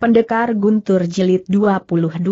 Pendekar Guntur Jilid 22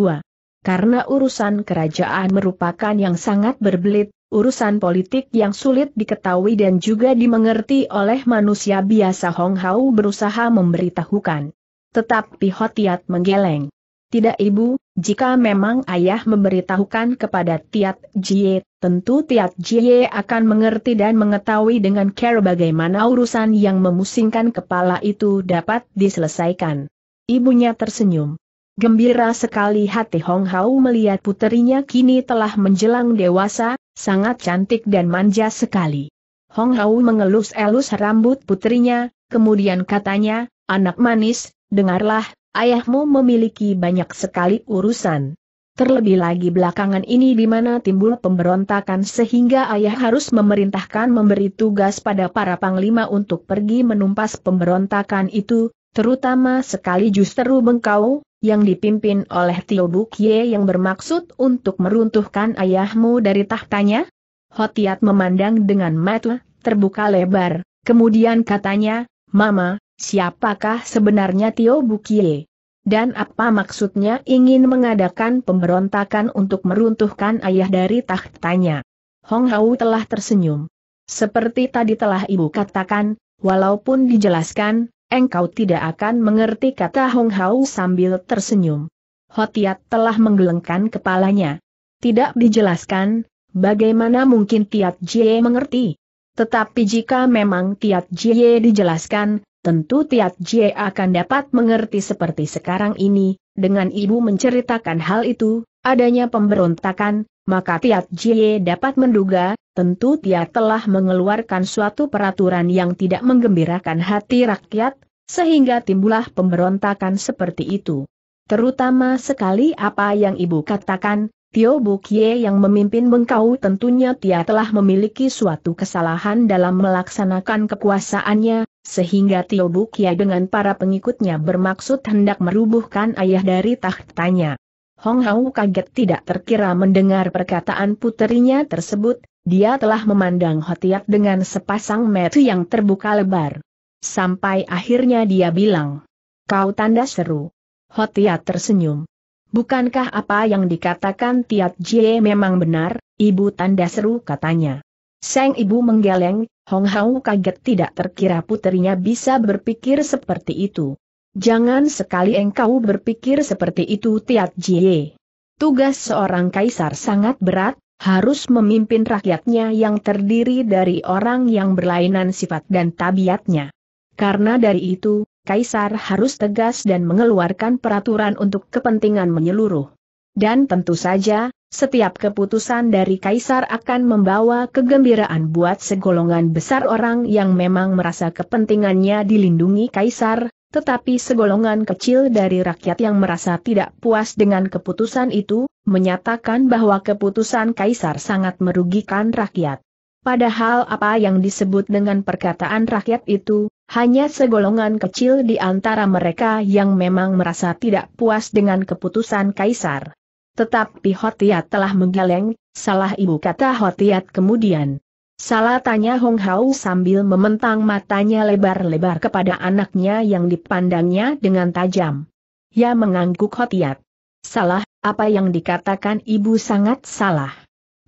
Karena urusan kerajaan merupakan yang sangat berbelit, urusan politik yang sulit diketahui dan juga dimengerti oleh manusia biasa Hong Hao berusaha memberitahukan. Tetapi Hotiat menggeleng. Tidak ibu, jika memang ayah memberitahukan kepada Tiat Jie, tentu Tiat Jie akan mengerti dan mengetahui dengan care bagaimana urusan yang memusingkan kepala itu dapat diselesaikan. Ibunya tersenyum. Gembira sekali hati Hong Hao melihat puterinya kini telah menjelang dewasa, sangat cantik dan manja sekali. Hong Hao mengelus-elus rambut putrinya, kemudian katanya, anak manis, dengarlah, ayahmu memiliki banyak sekali urusan. Terlebih lagi belakangan ini di mana timbul pemberontakan sehingga ayah harus memerintahkan memberi tugas pada para panglima untuk pergi menumpas pemberontakan itu, Terutama sekali justru Bengkau, yang dipimpin oleh Tio Bukye yang bermaksud untuk meruntuhkan ayahmu dari tahtanya? Hotiat memandang dengan mata terbuka lebar, kemudian katanya, Mama, siapakah sebenarnya Tio Bukye? Dan apa maksudnya ingin mengadakan pemberontakan untuk meruntuhkan ayah dari tahtanya? Hong Hau telah tersenyum. Seperti tadi telah ibu katakan, walaupun dijelaskan, engkau tidak akan mengerti kata Hong Hao sambil tersenyum. Hotiat telah menggelengkan kepalanya. Tidak dijelaskan, bagaimana mungkin Tiat Jie mengerti. Tetapi jika memang Tiat Jie dijelaskan, tentu Tiat Jie akan dapat mengerti seperti sekarang ini, dengan ibu menceritakan hal itu, adanya pemberontakan, maka Tiat Jie dapat menduga, tentu dia telah mengeluarkan suatu peraturan yang tidak menggembirakan hati rakyat, sehingga timbullah pemberontakan seperti itu. Terutama sekali apa yang ibu katakan, Tio Bukie yang memimpin Bengkau tentunya dia telah memiliki suatu kesalahan dalam melaksanakan kekuasaannya, sehingga Tio Bukie dengan para pengikutnya bermaksud hendak merubuhkan ayah dari tahtanya. Hong Hao kaget tidak terkira mendengar perkataan puterinya tersebut, dia telah memandang Hotiat dengan sepasang mata yang terbuka lebar. Sampai akhirnya dia bilang, Kau tanda seru. Hotiat tersenyum. Bukankah apa yang dikatakan Tiat Jie memang benar, ibu tanda seru katanya. Seng ibu menggeleng, Hong Hao kaget tidak terkira putrinya bisa berpikir seperti itu. Jangan sekali engkau berpikir seperti itu Tiat Jie. Tugas seorang kaisar sangat berat, harus memimpin rakyatnya yang terdiri dari orang yang berlainan sifat dan tabiatnya. Karena dari itu, Kaisar harus tegas dan mengeluarkan peraturan untuk kepentingan menyeluruh. Dan tentu saja, setiap keputusan dari Kaisar akan membawa kegembiraan buat segolongan besar orang yang memang merasa kepentingannya dilindungi Kaisar, tetapi segolongan kecil dari rakyat yang merasa tidak puas dengan keputusan itu, menyatakan bahwa keputusan Kaisar sangat merugikan rakyat. Padahal apa yang disebut dengan perkataan rakyat itu, hanya segolongan kecil di antara mereka yang memang merasa tidak puas dengan keputusan Kaisar. Tetapi Hotiat telah menggeleng, salah ibu kata Hotiat kemudian. Salah tanya Hong Hao sambil mementang matanya lebar-lebar kepada anaknya yang dipandangnya dengan tajam. Ya mengangguk Hotiat. Salah, apa yang dikatakan ibu sangat salah.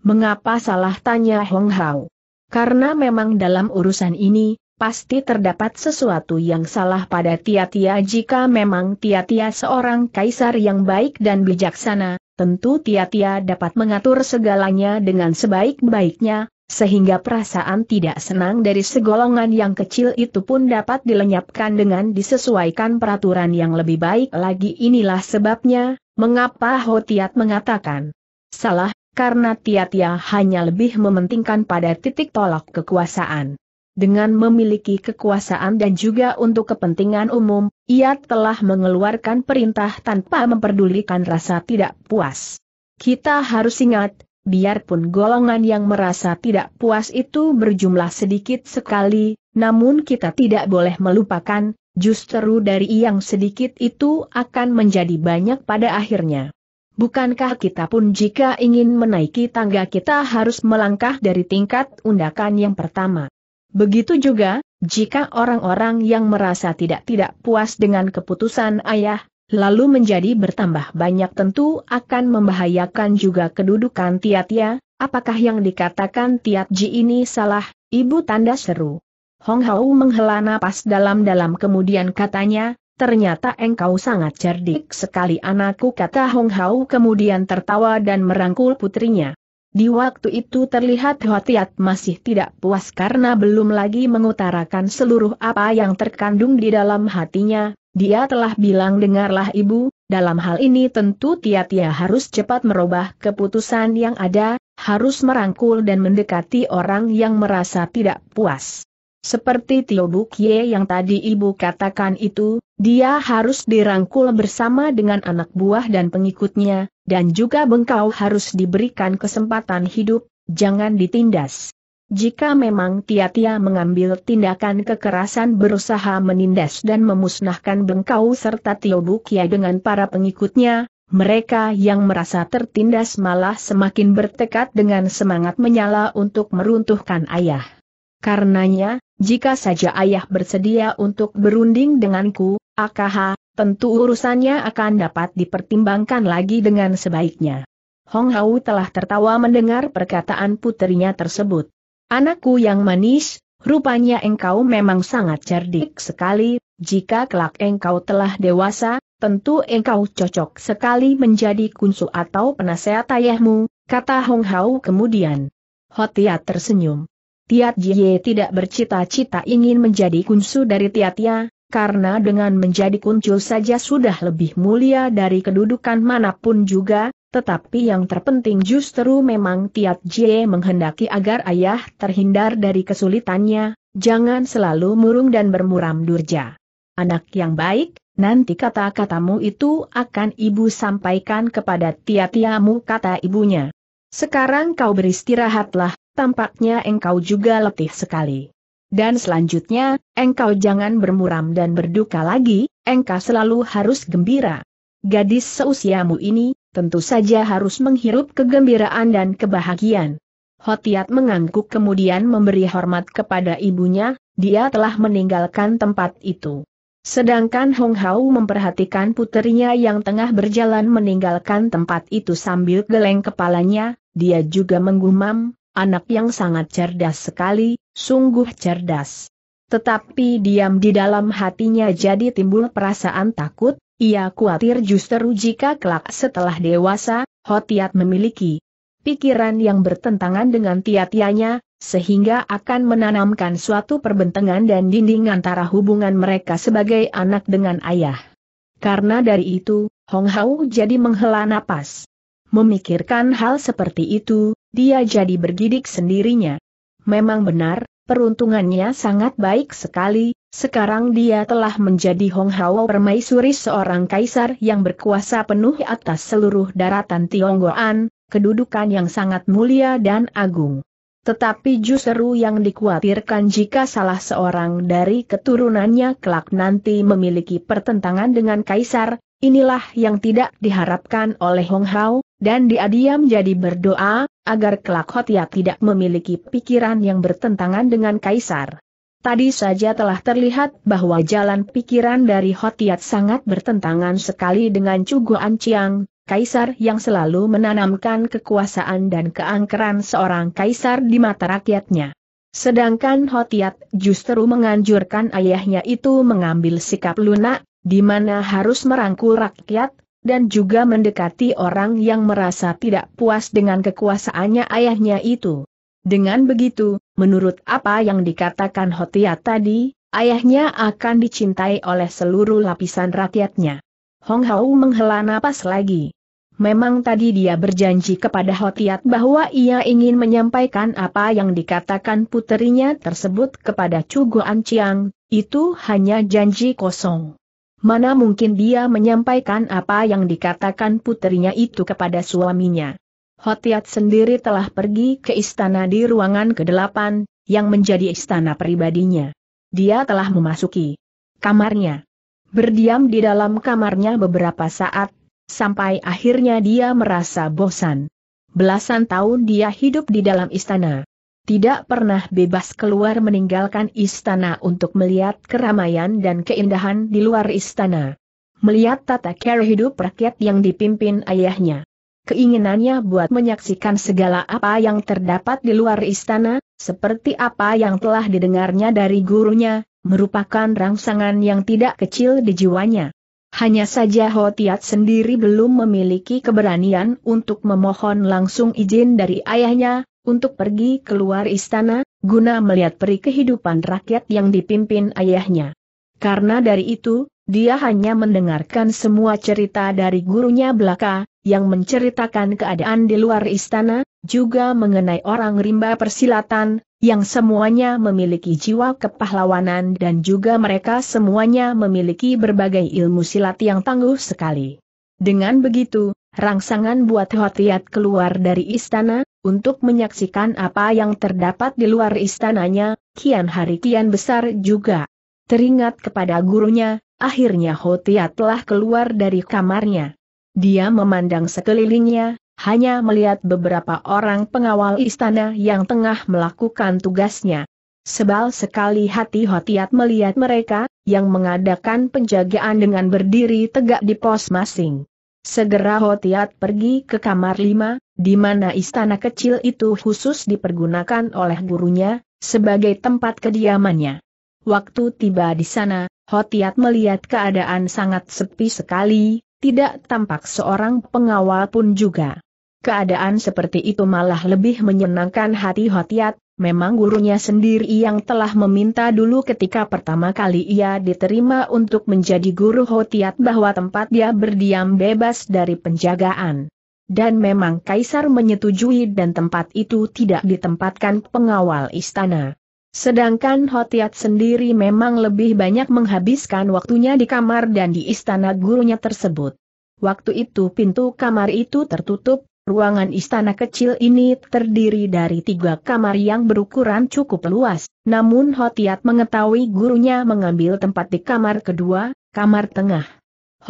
Mengapa salah tanya Hong Hao? Karena memang dalam urusan ini, pasti terdapat sesuatu yang salah pada Tia-Tia jika memang Tia-Tia seorang kaisar yang baik dan bijaksana, tentu Tia-Tia dapat mengatur segalanya dengan sebaik-baiknya, sehingga perasaan tidak senang dari segolongan yang kecil itu pun dapat dilenyapkan dengan disesuaikan peraturan yang lebih baik lagi inilah sebabnya, mengapa Hotiat mengatakan salah, karena Tiatia hanya lebih mementingkan pada titik tolak kekuasaan. Dengan memiliki kekuasaan dan juga untuk kepentingan umum, ia telah mengeluarkan perintah tanpa memperdulikan rasa tidak puas. Kita harus ingat, biarpun golongan yang merasa tidak puas itu berjumlah sedikit sekali, namun kita tidak boleh melupakan, justru dari yang sedikit itu akan menjadi banyak pada akhirnya. Bukankah kita pun jika ingin menaiki tangga kita harus melangkah dari tingkat undakan yang pertama? Begitu juga, jika orang-orang yang merasa tidak-tidak puas dengan keputusan ayah, lalu menjadi bertambah banyak tentu akan membahayakan juga kedudukan Tiatia, apakah yang dikatakan Ji ini salah, ibu tanda seru. Hong Hao menghela napas dalam-dalam kemudian katanya, ternyata engkau sangat cerdik sekali anakku kata Hong Hao kemudian tertawa dan merangkul putrinya. Di waktu itu terlihat Hotiat masih tidak puas karena belum lagi mengutarakan seluruh apa yang terkandung di dalam hatinya, dia telah bilang dengarlah ibu, dalam hal ini tentu tia-tia harus cepat merubah keputusan yang ada, harus merangkul dan mendekati orang yang merasa tidak puas. Seperti Tio Bukye yang tadi ibu katakan itu, dia harus dirangkul bersama dengan anak buah dan pengikutnya, dan juga bengkau harus diberikan kesempatan hidup, jangan ditindas. Jika memang Tia-Tia mengambil tindakan kekerasan berusaha menindas dan memusnahkan Bengkau serta Tio Bukia dengan para pengikutnya, mereka yang merasa tertindas malah semakin bertekad dengan semangat menyala untuk meruntuhkan ayah. Karenanya, jika saja ayah bersedia untuk berunding denganku, AKH, tentu urusannya akan dapat dipertimbangkan lagi dengan sebaiknya. Hong Hau telah tertawa mendengar perkataan putrinya tersebut. Anakku yang manis, rupanya engkau memang sangat cerdik sekali, jika kelak engkau telah dewasa, tentu engkau cocok sekali menjadi kunsu atau penasehat ayahmu, kata Hong Hao kemudian. Hotia tersenyum. Tiat Jie tidak bercita-cita ingin menjadi kunsu dari Tiatia, karena dengan menjadi kunsu saja sudah lebih mulia dari kedudukan manapun juga, tetapi yang terpenting justru memang Tiat Jie menghendaki agar ayah terhindar dari kesulitannya, jangan selalu murung dan bermuram durja. Anak yang baik, nanti kata-katamu itu akan ibu sampaikan kepada Tiatiamu kata ibunya. Sekarang kau beristirahatlah, tampaknya engkau juga letih sekali. Dan selanjutnya, engkau jangan bermuram dan berduka lagi, engkau selalu harus gembira. Gadis seusiamu ini, tentu saja harus menghirup kegembiraan dan kebahagiaan. Hotiat mengangguk kemudian memberi hormat kepada ibunya, dia telah meninggalkan tempat itu. Sedangkan Hong Hao memperhatikan putrinya yang tengah berjalan meninggalkan tempat itu sambil geleng kepalanya, dia juga menggumam, anak yang sangat cerdas sekali, sungguh cerdas. Tetapi diam di dalam hatinya jadi timbul perasaan takut, ia khawatir justru jika kelak setelah dewasa, Hotiat memiliki pikiran yang bertentangan dengan tiatianya, sehingga akan menanamkan suatu perbentangan dan dinding antara hubungan mereka sebagai anak dengan ayah. Karena dari itu, Hong Hao jadi menghela napas. Memikirkan hal seperti itu, dia jadi bergidik sendirinya. Memang benar, peruntungannya sangat baik sekali, sekarang dia telah menjadi Hong Hao Permaisuri seorang kaisar yang berkuasa penuh atas seluruh daratan Tionggoan, kedudukan yang sangat mulia dan agung. Tetapi justru yang dikhawatirkan jika salah seorang dari keturunannya kelak nanti memiliki pertentangan dengan kaisar, inilah yang tidak diharapkan oleh Hong Hao, dan dia diam jadi berdoa, agar kelak Hotia ya tidak memiliki pikiran yang bertentangan dengan kaisar. Tadi saja telah terlihat bahwa jalan pikiran dari Hotiat sangat bertentangan sekali dengan Cugu Anciang, kaisar yang selalu menanamkan kekuasaan dan keangkeran seorang kaisar di mata rakyatnya. Sedangkan Hotiat justru menganjurkan ayahnya itu mengambil sikap lunak, di mana harus merangkul rakyat, dan juga mendekati orang yang merasa tidak puas dengan kekuasaannya ayahnya itu. Dengan begitu, menurut apa yang dikatakan Hotia tadi, ayahnya akan dicintai oleh seluruh lapisan rakyatnya. Hong Hao menghela napas lagi. Memang tadi dia berjanji kepada Hotiat bahwa ia ingin menyampaikan apa yang dikatakan puterinya tersebut kepada Cuguan Chiang, itu hanya janji kosong. Mana mungkin dia menyampaikan apa yang dikatakan puterinya itu kepada suaminya. Hotiat sendiri telah pergi ke istana di ruangan ke-8, yang menjadi istana pribadinya. Dia telah memasuki kamarnya. Berdiam di dalam kamarnya beberapa saat, sampai akhirnya dia merasa bosan. Belasan tahun dia hidup di dalam istana. Tidak pernah bebas keluar meninggalkan istana untuk melihat keramaian dan keindahan di luar istana. Melihat tata cara hidup rakyat yang dipimpin ayahnya keinginannya buat menyaksikan segala apa yang terdapat di luar istana, seperti apa yang telah didengarnya dari gurunya, merupakan rangsangan yang tidak kecil di jiwanya. Hanya saja Hotiat sendiri belum memiliki keberanian untuk memohon langsung izin dari ayahnya, untuk pergi keluar istana, guna melihat peri kehidupan rakyat yang dipimpin ayahnya. Karena dari itu, dia hanya mendengarkan semua cerita dari gurunya belaka, yang menceritakan keadaan di luar istana, juga mengenai orang rimba persilatan, yang semuanya memiliki jiwa kepahlawanan dan juga mereka semuanya memiliki berbagai ilmu silat yang tangguh sekali. Dengan begitu, rangsangan buat Hotiat keluar dari istana, untuk menyaksikan apa yang terdapat di luar istananya, kian hari kian besar juga. Teringat kepada gurunya, akhirnya Hotiat telah keluar dari kamarnya. Dia memandang sekelilingnya, hanya melihat beberapa orang pengawal istana yang tengah melakukan tugasnya. Sebal sekali hati Hotiat melihat mereka, yang mengadakan penjagaan dengan berdiri tegak di pos masing. Segera Hotiat pergi ke kamar lima, di mana istana kecil itu khusus dipergunakan oleh gurunya, sebagai tempat kediamannya. Waktu tiba di sana, Hotiat melihat keadaan sangat sepi sekali, tidak tampak seorang pengawal pun juga. Keadaan seperti itu malah lebih menyenangkan hati Hotiat, memang gurunya sendiri yang telah meminta dulu ketika pertama kali ia diterima untuk menjadi guru Hotiat bahwa tempat dia berdiam bebas dari penjagaan. Dan memang Kaisar menyetujui dan tempat itu tidak ditempatkan pengawal istana. Sedangkan Hotiat sendiri memang lebih banyak menghabiskan waktunya di kamar dan di istana gurunya tersebut. Waktu itu pintu kamar itu tertutup, ruangan istana kecil ini terdiri dari tiga kamar yang berukuran cukup luas, namun Hotiat mengetahui gurunya mengambil tempat di kamar kedua, kamar tengah.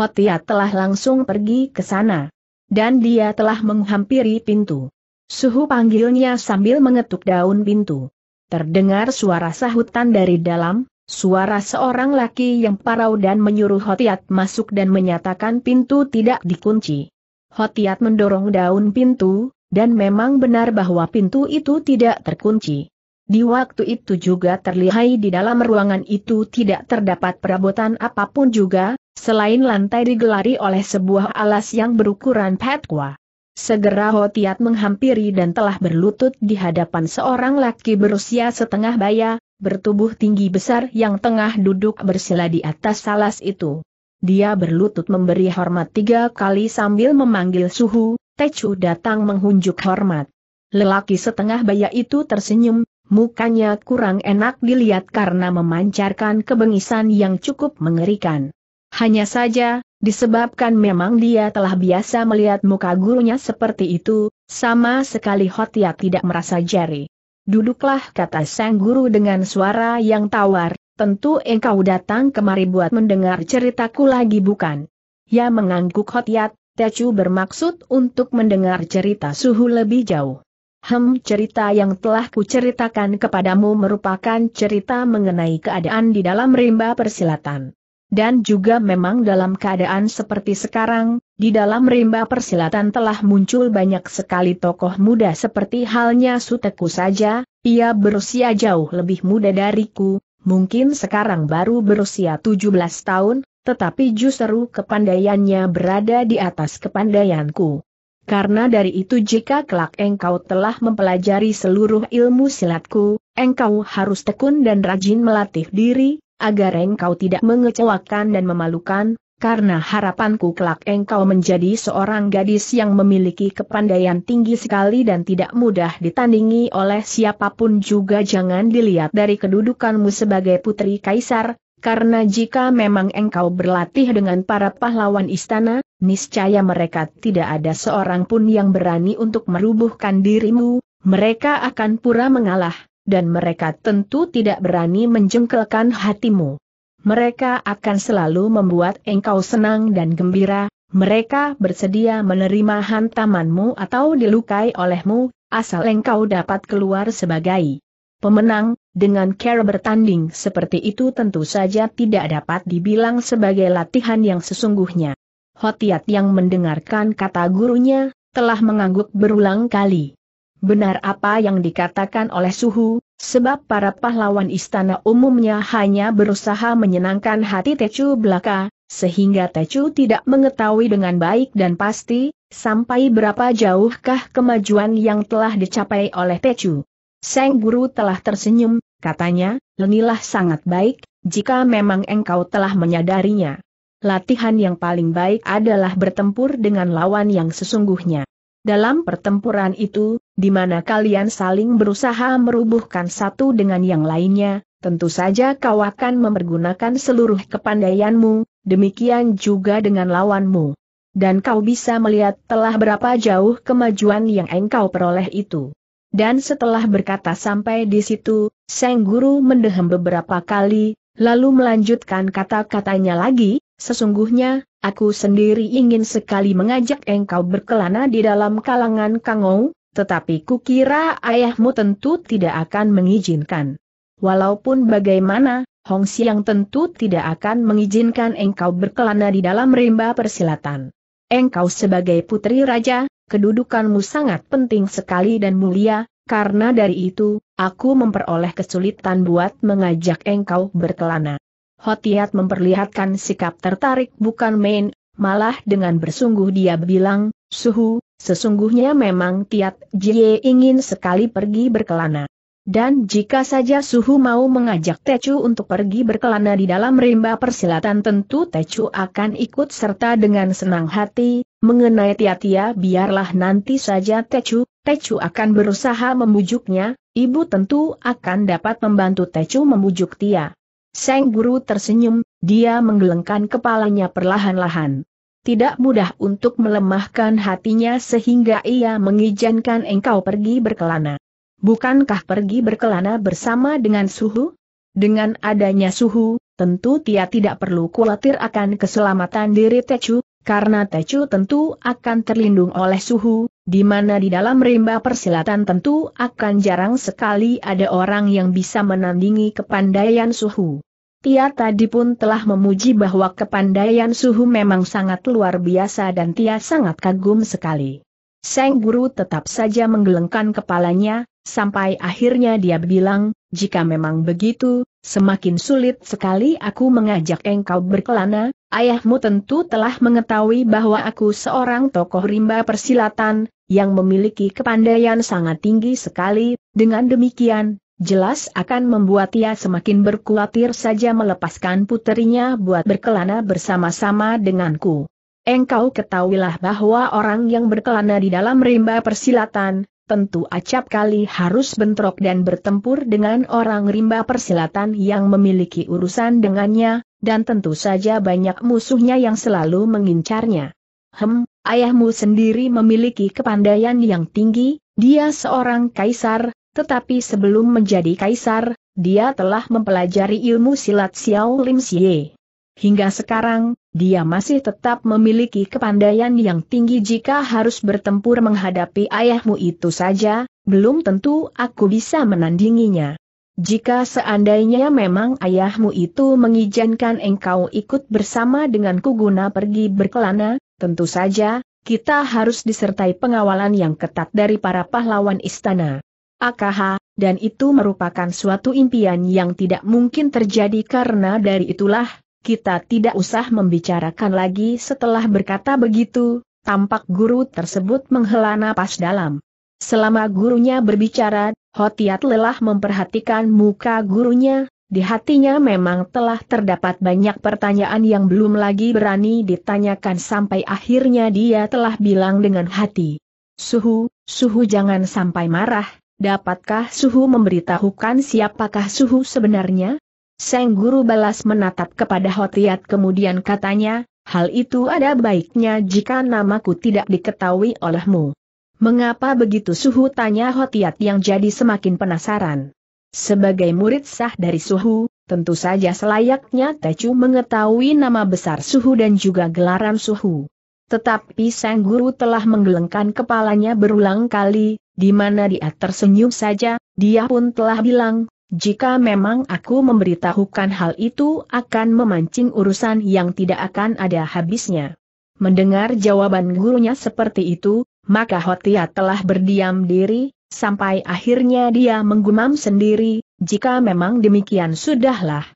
Hotiat telah langsung pergi ke sana. Dan dia telah menghampiri pintu. Suhu panggilnya sambil mengetuk daun pintu. Terdengar suara sahutan dari dalam, suara seorang laki yang parau dan menyuruh Hotiat masuk dan menyatakan pintu tidak dikunci. Hotiat mendorong daun pintu, dan memang benar bahwa pintu itu tidak terkunci. Di waktu itu juga terlihat di dalam ruangan itu tidak terdapat perabotan apapun juga, selain lantai digelari oleh sebuah alas yang berukuran patwa. Segera Hotiat menghampiri dan telah berlutut di hadapan seorang laki berusia setengah baya, bertubuh tinggi besar yang tengah duduk bersila di atas salas itu. Dia berlutut memberi hormat tiga kali sambil memanggil suhu, Teju datang menghunjuk hormat. Lelaki setengah baya itu tersenyum, mukanya kurang enak dilihat karena memancarkan kebengisan yang cukup mengerikan. Hanya saja, Disebabkan memang dia telah biasa melihat muka gurunya seperti itu, sama sekali Hotia tidak merasa jari. Duduklah kata sang guru dengan suara yang tawar, tentu engkau datang kemari buat mendengar ceritaku lagi bukan? Ya mengangguk Hotiat, Tecu bermaksud untuk mendengar cerita suhu lebih jauh. Hem cerita yang telah kuceritakan kepadamu merupakan cerita mengenai keadaan di dalam rimba persilatan dan juga memang dalam keadaan seperti sekarang, di dalam rimba persilatan telah muncul banyak sekali tokoh muda seperti halnya Suteku saja, ia berusia jauh lebih muda dariku, mungkin sekarang baru berusia 17 tahun, tetapi justru kepandaiannya berada di atas kepandaianku. Karena dari itu jika kelak engkau telah mempelajari seluruh ilmu silatku, engkau harus tekun dan rajin melatih diri, agar engkau tidak mengecewakan dan memalukan, karena harapanku kelak engkau menjadi seorang gadis yang memiliki kepandaian tinggi sekali dan tidak mudah ditandingi oleh siapapun juga jangan dilihat dari kedudukanmu sebagai putri kaisar, karena jika memang engkau berlatih dengan para pahlawan istana, niscaya mereka tidak ada seorang pun yang berani untuk merubuhkan dirimu, mereka akan pura mengalah, dan mereka tentu tidak berani menjengkelkan hatimu. Mereka akan selalu membuat engkau senang dan gembira, mereka bersedia menerima hantamanmu atau dilukai olehmu, asal engkau dapat keluar sebagai pemenang, dengan cara bertanding seperti itu tentu saja tidak dapat dibilang sebagai latihan yang sesungguhnya. Hotiat yang mendengarkan kata gurunya, telah mengangguk berulang kali. Benar apa yang dikatakan oleh Suhu, sebab para pahlawan istana umumnya hanya berusaha menyenangkan hati Tecu belaka, sehingga Tecu tidak mengetahui dengan baik dan pasti, sampai berapa jauhkah kemajuan yang telah dicapai oleh Tecu. Sang Guru telah tersenyum, katanya, lenilah sangat baik, jika memang engkau telah menyadarinya. Latihan yang paling baik adalah bertempur dengan lawan yang sesungguhnya. Dalam pertempuran itu, di mana kalian saling berusaha merubuhkan satu dengan yang lainnya, tentu saja kau akan mempergunakan seluruh kepandaianmu, demikian juga dengan lawanmu. Dan kau bisa melihat telah berapa jauh kemajuan yang engkau peroleh itu. Dan setelah berkata sampai di situ, sang Guru mendehem beberapa kali, lalu melanjutkan kata-katanya lagi, sesungguhnya, aku sendiri ingin sekali mengajak engkau berkelana di dalam kalangan Kangou, tetapi kukira ayahmu tentu tidak akan mengizinkan. Walaupun bagaimana, Hong Xiang tentu tidak akan mengizinkan engkau berkelana di dalam rimba persilatan. Engkau sebagai putri raja, kedudukanmu sangat penting sekali dan mulia, karena dari itu, aku memperoleh kesulitan buat mengajak engkau berkelana. Hotiat memperlihatkan sikap tertarik bukan main, malah dengan bersungguh dia bilang, Suhu, Sesungguhnya memang Tiat Jie ingin sekali pergi berkelana. Dan jika saja Suhu mau mengajak techu untuk pergi berkelana di dalam rimba persilatan tentu techu akan ikut serta dengan senang hati, mengenai Tiatia ya, biarlah nanti saja techu techu akan berusaha membujuknya, ibu tentu akan dapat membantu techu membujuk Tia. Seng Guru tersenyum, dia menggelengkan kepalanya perlahan-lahan tidak mudah untuk melemahkan hatinya sehingga ia mengizinkan engkau pergi berkelana. Bukankah pergi berkelana bersama dengan suhu? Dengan adanya suhu, tentu dia tidak perlu khawatir akan keselamatan diri Tecu, karena Tecu tentu akan terlindung oleh suhu, di mana di dalam rimba persilatan tentu akan jarang sekali ada orang yang bisa menandingi kepandaian suhu. Tia tadi pun telah memuji bahwa kepandaian suhu memang sangat luar biasa dan Tia sangat kagum sekali. Seng Guru tetap saja menggelengkan kepalanya, sampai akhirnya dia bilang, jika memang begitu, semakin sulit sekali aku mengajak engkau berkelana, ayahmu tentu telah mengetahui bahwa aku seorang tokoh rimba persilatan, yang memiliki kepandaian sangat tinggi sekali, dengan demikian, jelas akan membuat ia semakin berkuatir saja melepaskan puterinya buat berkelana bersama-sama denganku. Engkau ketahuilah bahwa orang yang berkelana di dalam rimba persilatan, tentu acap kali harus bentrok dan bertempur dengan orang rimba persilatan yang memiliki urusan dengannya, dan tentu saja banyak musuhnya yang selalu mengincarnya. Hem, ayahmu sendiri memiliki kepandaian yang tinggi, dia seorang kaisar, tetapi sebelum menjadi kaisar, dia telah mempelajari ilmu silat Xiao Lim Xie. Hingga sekarang, dia masih tetap memiliki kepandaian yang tinggi jika harus bertempur menghadapi ayahmu itu saja, belum tentu aku bisa menandinginya. Jika seandainya memang ayahmu itu mengizinkan engkau ikut bersama dengan kuguna pergi berkelana, tentu saja, kita harus disertai pengawalan yang ketat dari para pahlawan istana. AKH, dan itu merupakan suatu impian yang tidak mungkin terjadi karena dari itulah, kita tidak usah membicarakan lagi setelah berkata begitu, tampak guru tersebut menghela napas dalam. Selama gurunya berbicara, Hotiat lelah memperhatikan muka gurunya, di hatinya memang telah terdapat banyak pertanyaan yang belum lagi berani ditanyakan sampai akhirnya dia telah bilang dengan hati. Suhu, suhu jangan sampai marah, Dapatkah Suhu memberitahukan siapakah Suhu sebenarnya? Seng Guru balas menatap kepada Hotiat kemudian katanya, hal itu ada baiknya jika namaku tidak diketahui olehmu. Mengapa begitu Suhu tanya Hotiat yang jadi semakin penasaran. Sebagai murid sah dari Suhu, tentu saja selayaknya Tecu mengetahui nama besar Suhu dan juga gelaran Suhu. Tetapi sang guru telah menggelengkan kepalanya berulang kali, di mana dia tersenyum saja, dia pun telah bilang, jika memang aku memberitahukan hal itu akan memancing urusan yang tidak akan ada habisnya. Mendengar jawaban gurunya seperti itu, maka Hotia telah berdiam diri, sampai akhirnya dia menggumam sendiri, jika memang demikian sudahlah.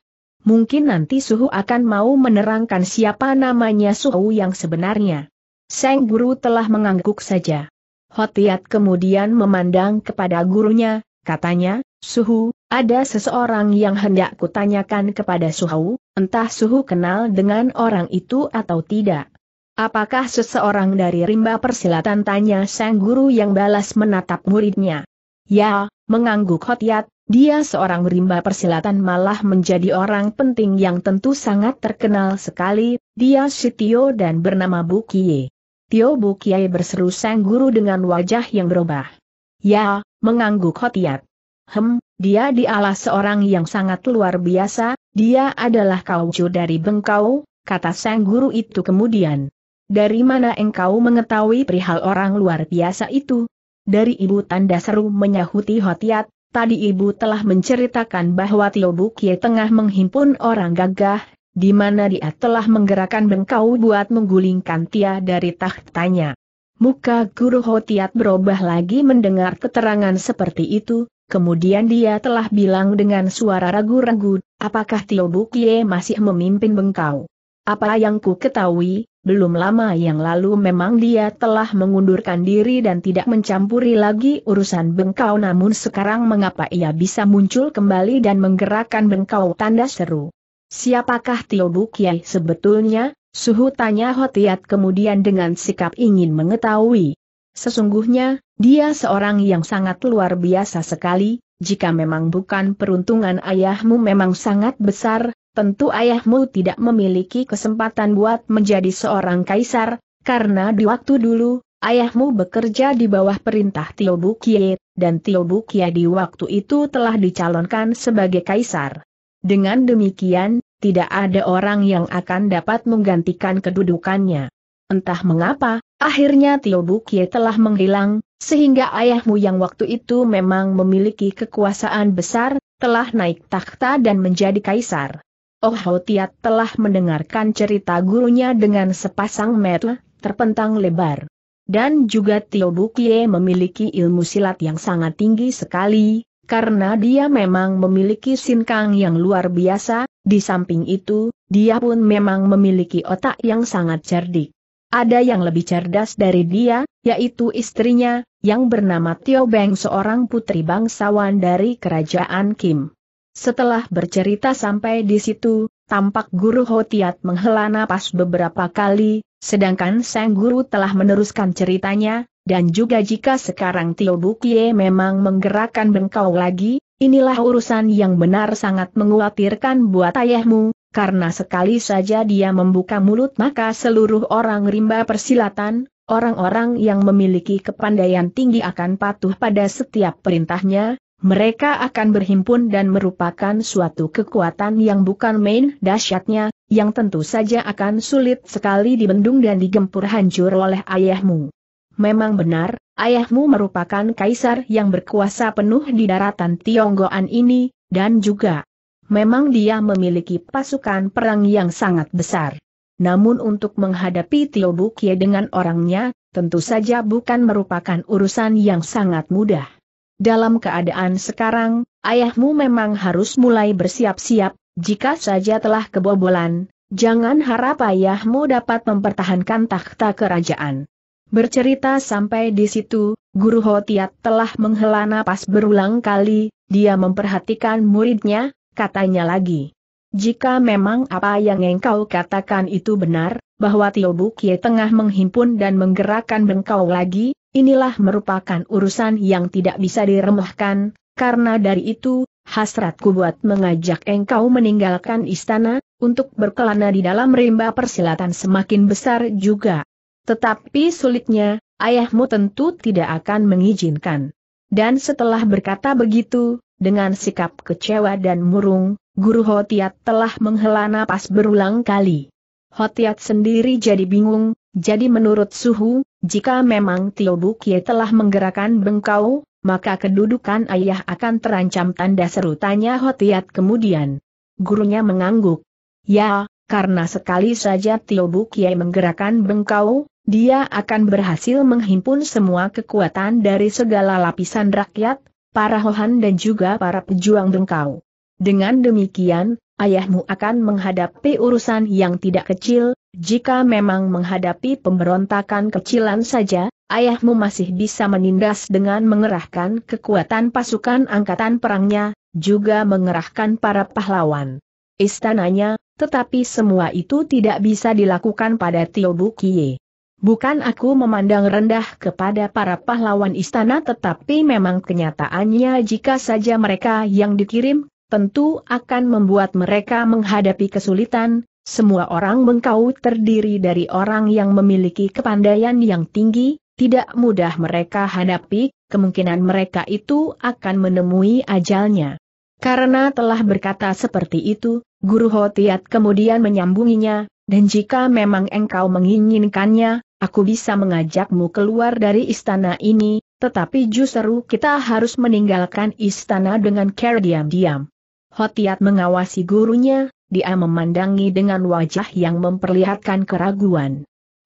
Mungkin nanti Suhu akan mau menerangkan siapa namanya Suhu yang sebenarnya. Sang Guru telah mengangguk saja. Hotiat kemudian memandang kepada gurunya, katanya, Suhu, ada seseorang yang hendak kutanyakan kepada Suhu, entah Suhu kenal dengan orang itu atau tidak. Apakah seseorang dari rimba persilatan tanya sang guru yang balas menatap muridnya? Ya, mengangguk Hotiat, dia seorang rimba persilatan malah menjadi orang penting yang tentu sangat terkenal sekali, dia si Tio dan bernama Bukie. Tio Bukie berseru sang guru dengan wajah yang berubah. Ya, mengangguk hotiat. Hem, dia dialah seorang yang sangat luar biasa, dia adalah kaucu dari bengkau, kata sang guru itu kemudian. Dari mana engkau mengetahui perihal orang luar biasa itu? Dari ibu tanda seru menyahuti hotiat, Tadi ibu telah menceritakan bahwa Tio Bukie tengah menghimpun orang gagah, di mana dia telah menggerakkan bengkau buat menggulingkan Tia dari tahtanya. Muka Guru Hotiat berubah lagi mendengar keterangan seperti itu, kemudian dia telah bilang dengan suara ragu-ragu, apakah Tio Bukie masih memimpin bengkau? Apa yang ku ketahui, belum lama yang lalu memang dia telah mengundurkan diri dan tidak mencampuri lagi urusan bengkau namun sekarang mengapa ia bisa muncul kembali dan menggerakkan bengkau tanda seru. Siapakah Tio Bukiai sebetulnya? Suhu tanya Hotiat kemudian dengan sikap ingin mengetahui. Sesungguhnya, dia seorang yang sangat luar biasa sekali, jika memang bukan peruntungan ayahmu memang sangat besar, tentu ayahmu tidak memiliki kesempatan buat menjadi seorang kaisar, karena di waktu dulu, ayahmu bekerja di bawah perintah Tio dan Tio di waktu itu telah dicalonkan sebagai kaisar. Dengan demikian, tidak ada orang yang akan dapat menggantikan kedudukannya. Entah mengapa, akhirnya Tio telah menghilang, sehingga ayahmu yang waktu itu memang memiliki kekuasaan besar, telah naik takhta dan menjadi kaisar. Oh Hotiat telah mendengarkan cerita gurunya dengan sepasang mata, terpentang lebar. Dan juga Tio Bukie memiliki ilmu silat yang sangat tinggi sekali, karena dia memang memiliki sinkang yang luar biasa, di samping itu, dia pun memang memiliki otak yang sangat cerdik. Ada yang lebih cerdas dari dia, yaitu istrinya, yang bernama Tio Beng seorang putri bangsawan dari kerajaan Kim. Setelah bercerita sampai di situ, tampak guru Hotiat menghela napas beberapa kali, sedangkan sang guru telah meneruskan ceritanya, dan juga jika sekarang Tio Bukie memang menggerakkan bengkau lagi, inilah urusan yang benar sangat menguatirkan buat ayahmu, karena sekali saja dia membuka mulut maka seluruh orang rimba persilatan, Orang-orang yang memiliki kepandaian tinggi akan patuh pada setiap perintahnya, mereka akan berhimpun dan merupakan suatu kekuatan yang bukan main dahsyatnya, yang tentu saja akan sulit sekali dibendung dan digempur hancur oleh ayahmu. Memang benar, ayahmu merupakan kaisar yang berkuasa penuh di daratan Tionggoan ini, dan juga memang dia memiliki pasukan perang yang sangat besar. Namun untuk menghadapi Tio Bukie dengan orangnya, tentu saja bukan merupakan urusan yang sangat mudah. Dalam keadaan sekarang, ayahmu memang harus mulai bersiap-siap, jika saja telah kebobolan, jangan harap ayahmu dapat mempertahankan takhta kerajaan. Bercerita sampai di situ, Guru Hotiat telah menghela napas berulang kali, dia memperhatikan muridnya, katanya lagi. Jika memang apa yang engkau katakan itu benar, bahwa Tio Bukie tengah menghimpun dan menggerakkan bengkau lagi, Inilah merupakan urusan yang tidak bisa diremehkan, karena dari itu, hasratku buat mengajak engkau meninggalkan istana, untuk berkelana di dalam rimba persilatan semakin besar juga. Tetapi sulitnya, ayahmu tentu tidak akan mengizinkan. Dan setelah berkata begitu, dengan sikap kecewa dan murung, Guru Hotiat telah menghela napas berulang kali. Hotiat sendiri jadi bingung, jadi menurut Suhu, jika memang Tio Bukye telah menggerakkan bengkau, maka kedudukan ayah akan terancam tanda seru tanya Hotiat kemudian. Gurunya mengangguk. Ya, karena sekali saja Tio Bukye menggerakkan bengkau, dia akan berhasil menghimpun semua kekuatan dari segala lapisan rakyat, para Hohan dan juga para pejuang bengkau. Dengan demikian, ayahmu akan menghadapi urusan yang tidak kecil, jika memang menghadapi pemberontakan kecilan saja, ayahmu masih bisa menindas dengan mengerahkan kekuatan pasukan angkatan perangnya, juga mengerahkan para pahlawan istananya, tetapi semua itu tidak bisa dilakukan pada Tio Bukie. Bukan aku memandang rendah kepada para pahlawan istana tetapi memang kenyataannya jika saja mereka yang dikirim, tentu akan membuat mereka menghadapi kesulitan, semua orang mengkau terdiri dari orang yang memiliki kepandaian yang tinggi, tidak mudah mereka hadapi, kemungkinan mereka itu akan menemui ajalnya. Karena telah berkata seperti itu, Guru Hotiat kemudian menyambunginya, dan jika memang engkau menginginkannya, aku bisa mengajakmu keluar dari istana ini, tetapi justru kita harus meninggalkan istana dengan cara diam-diam. Hotiat mengawasi gurunya, dia memandangi dengan wajah yang memperlihatkan keraguan.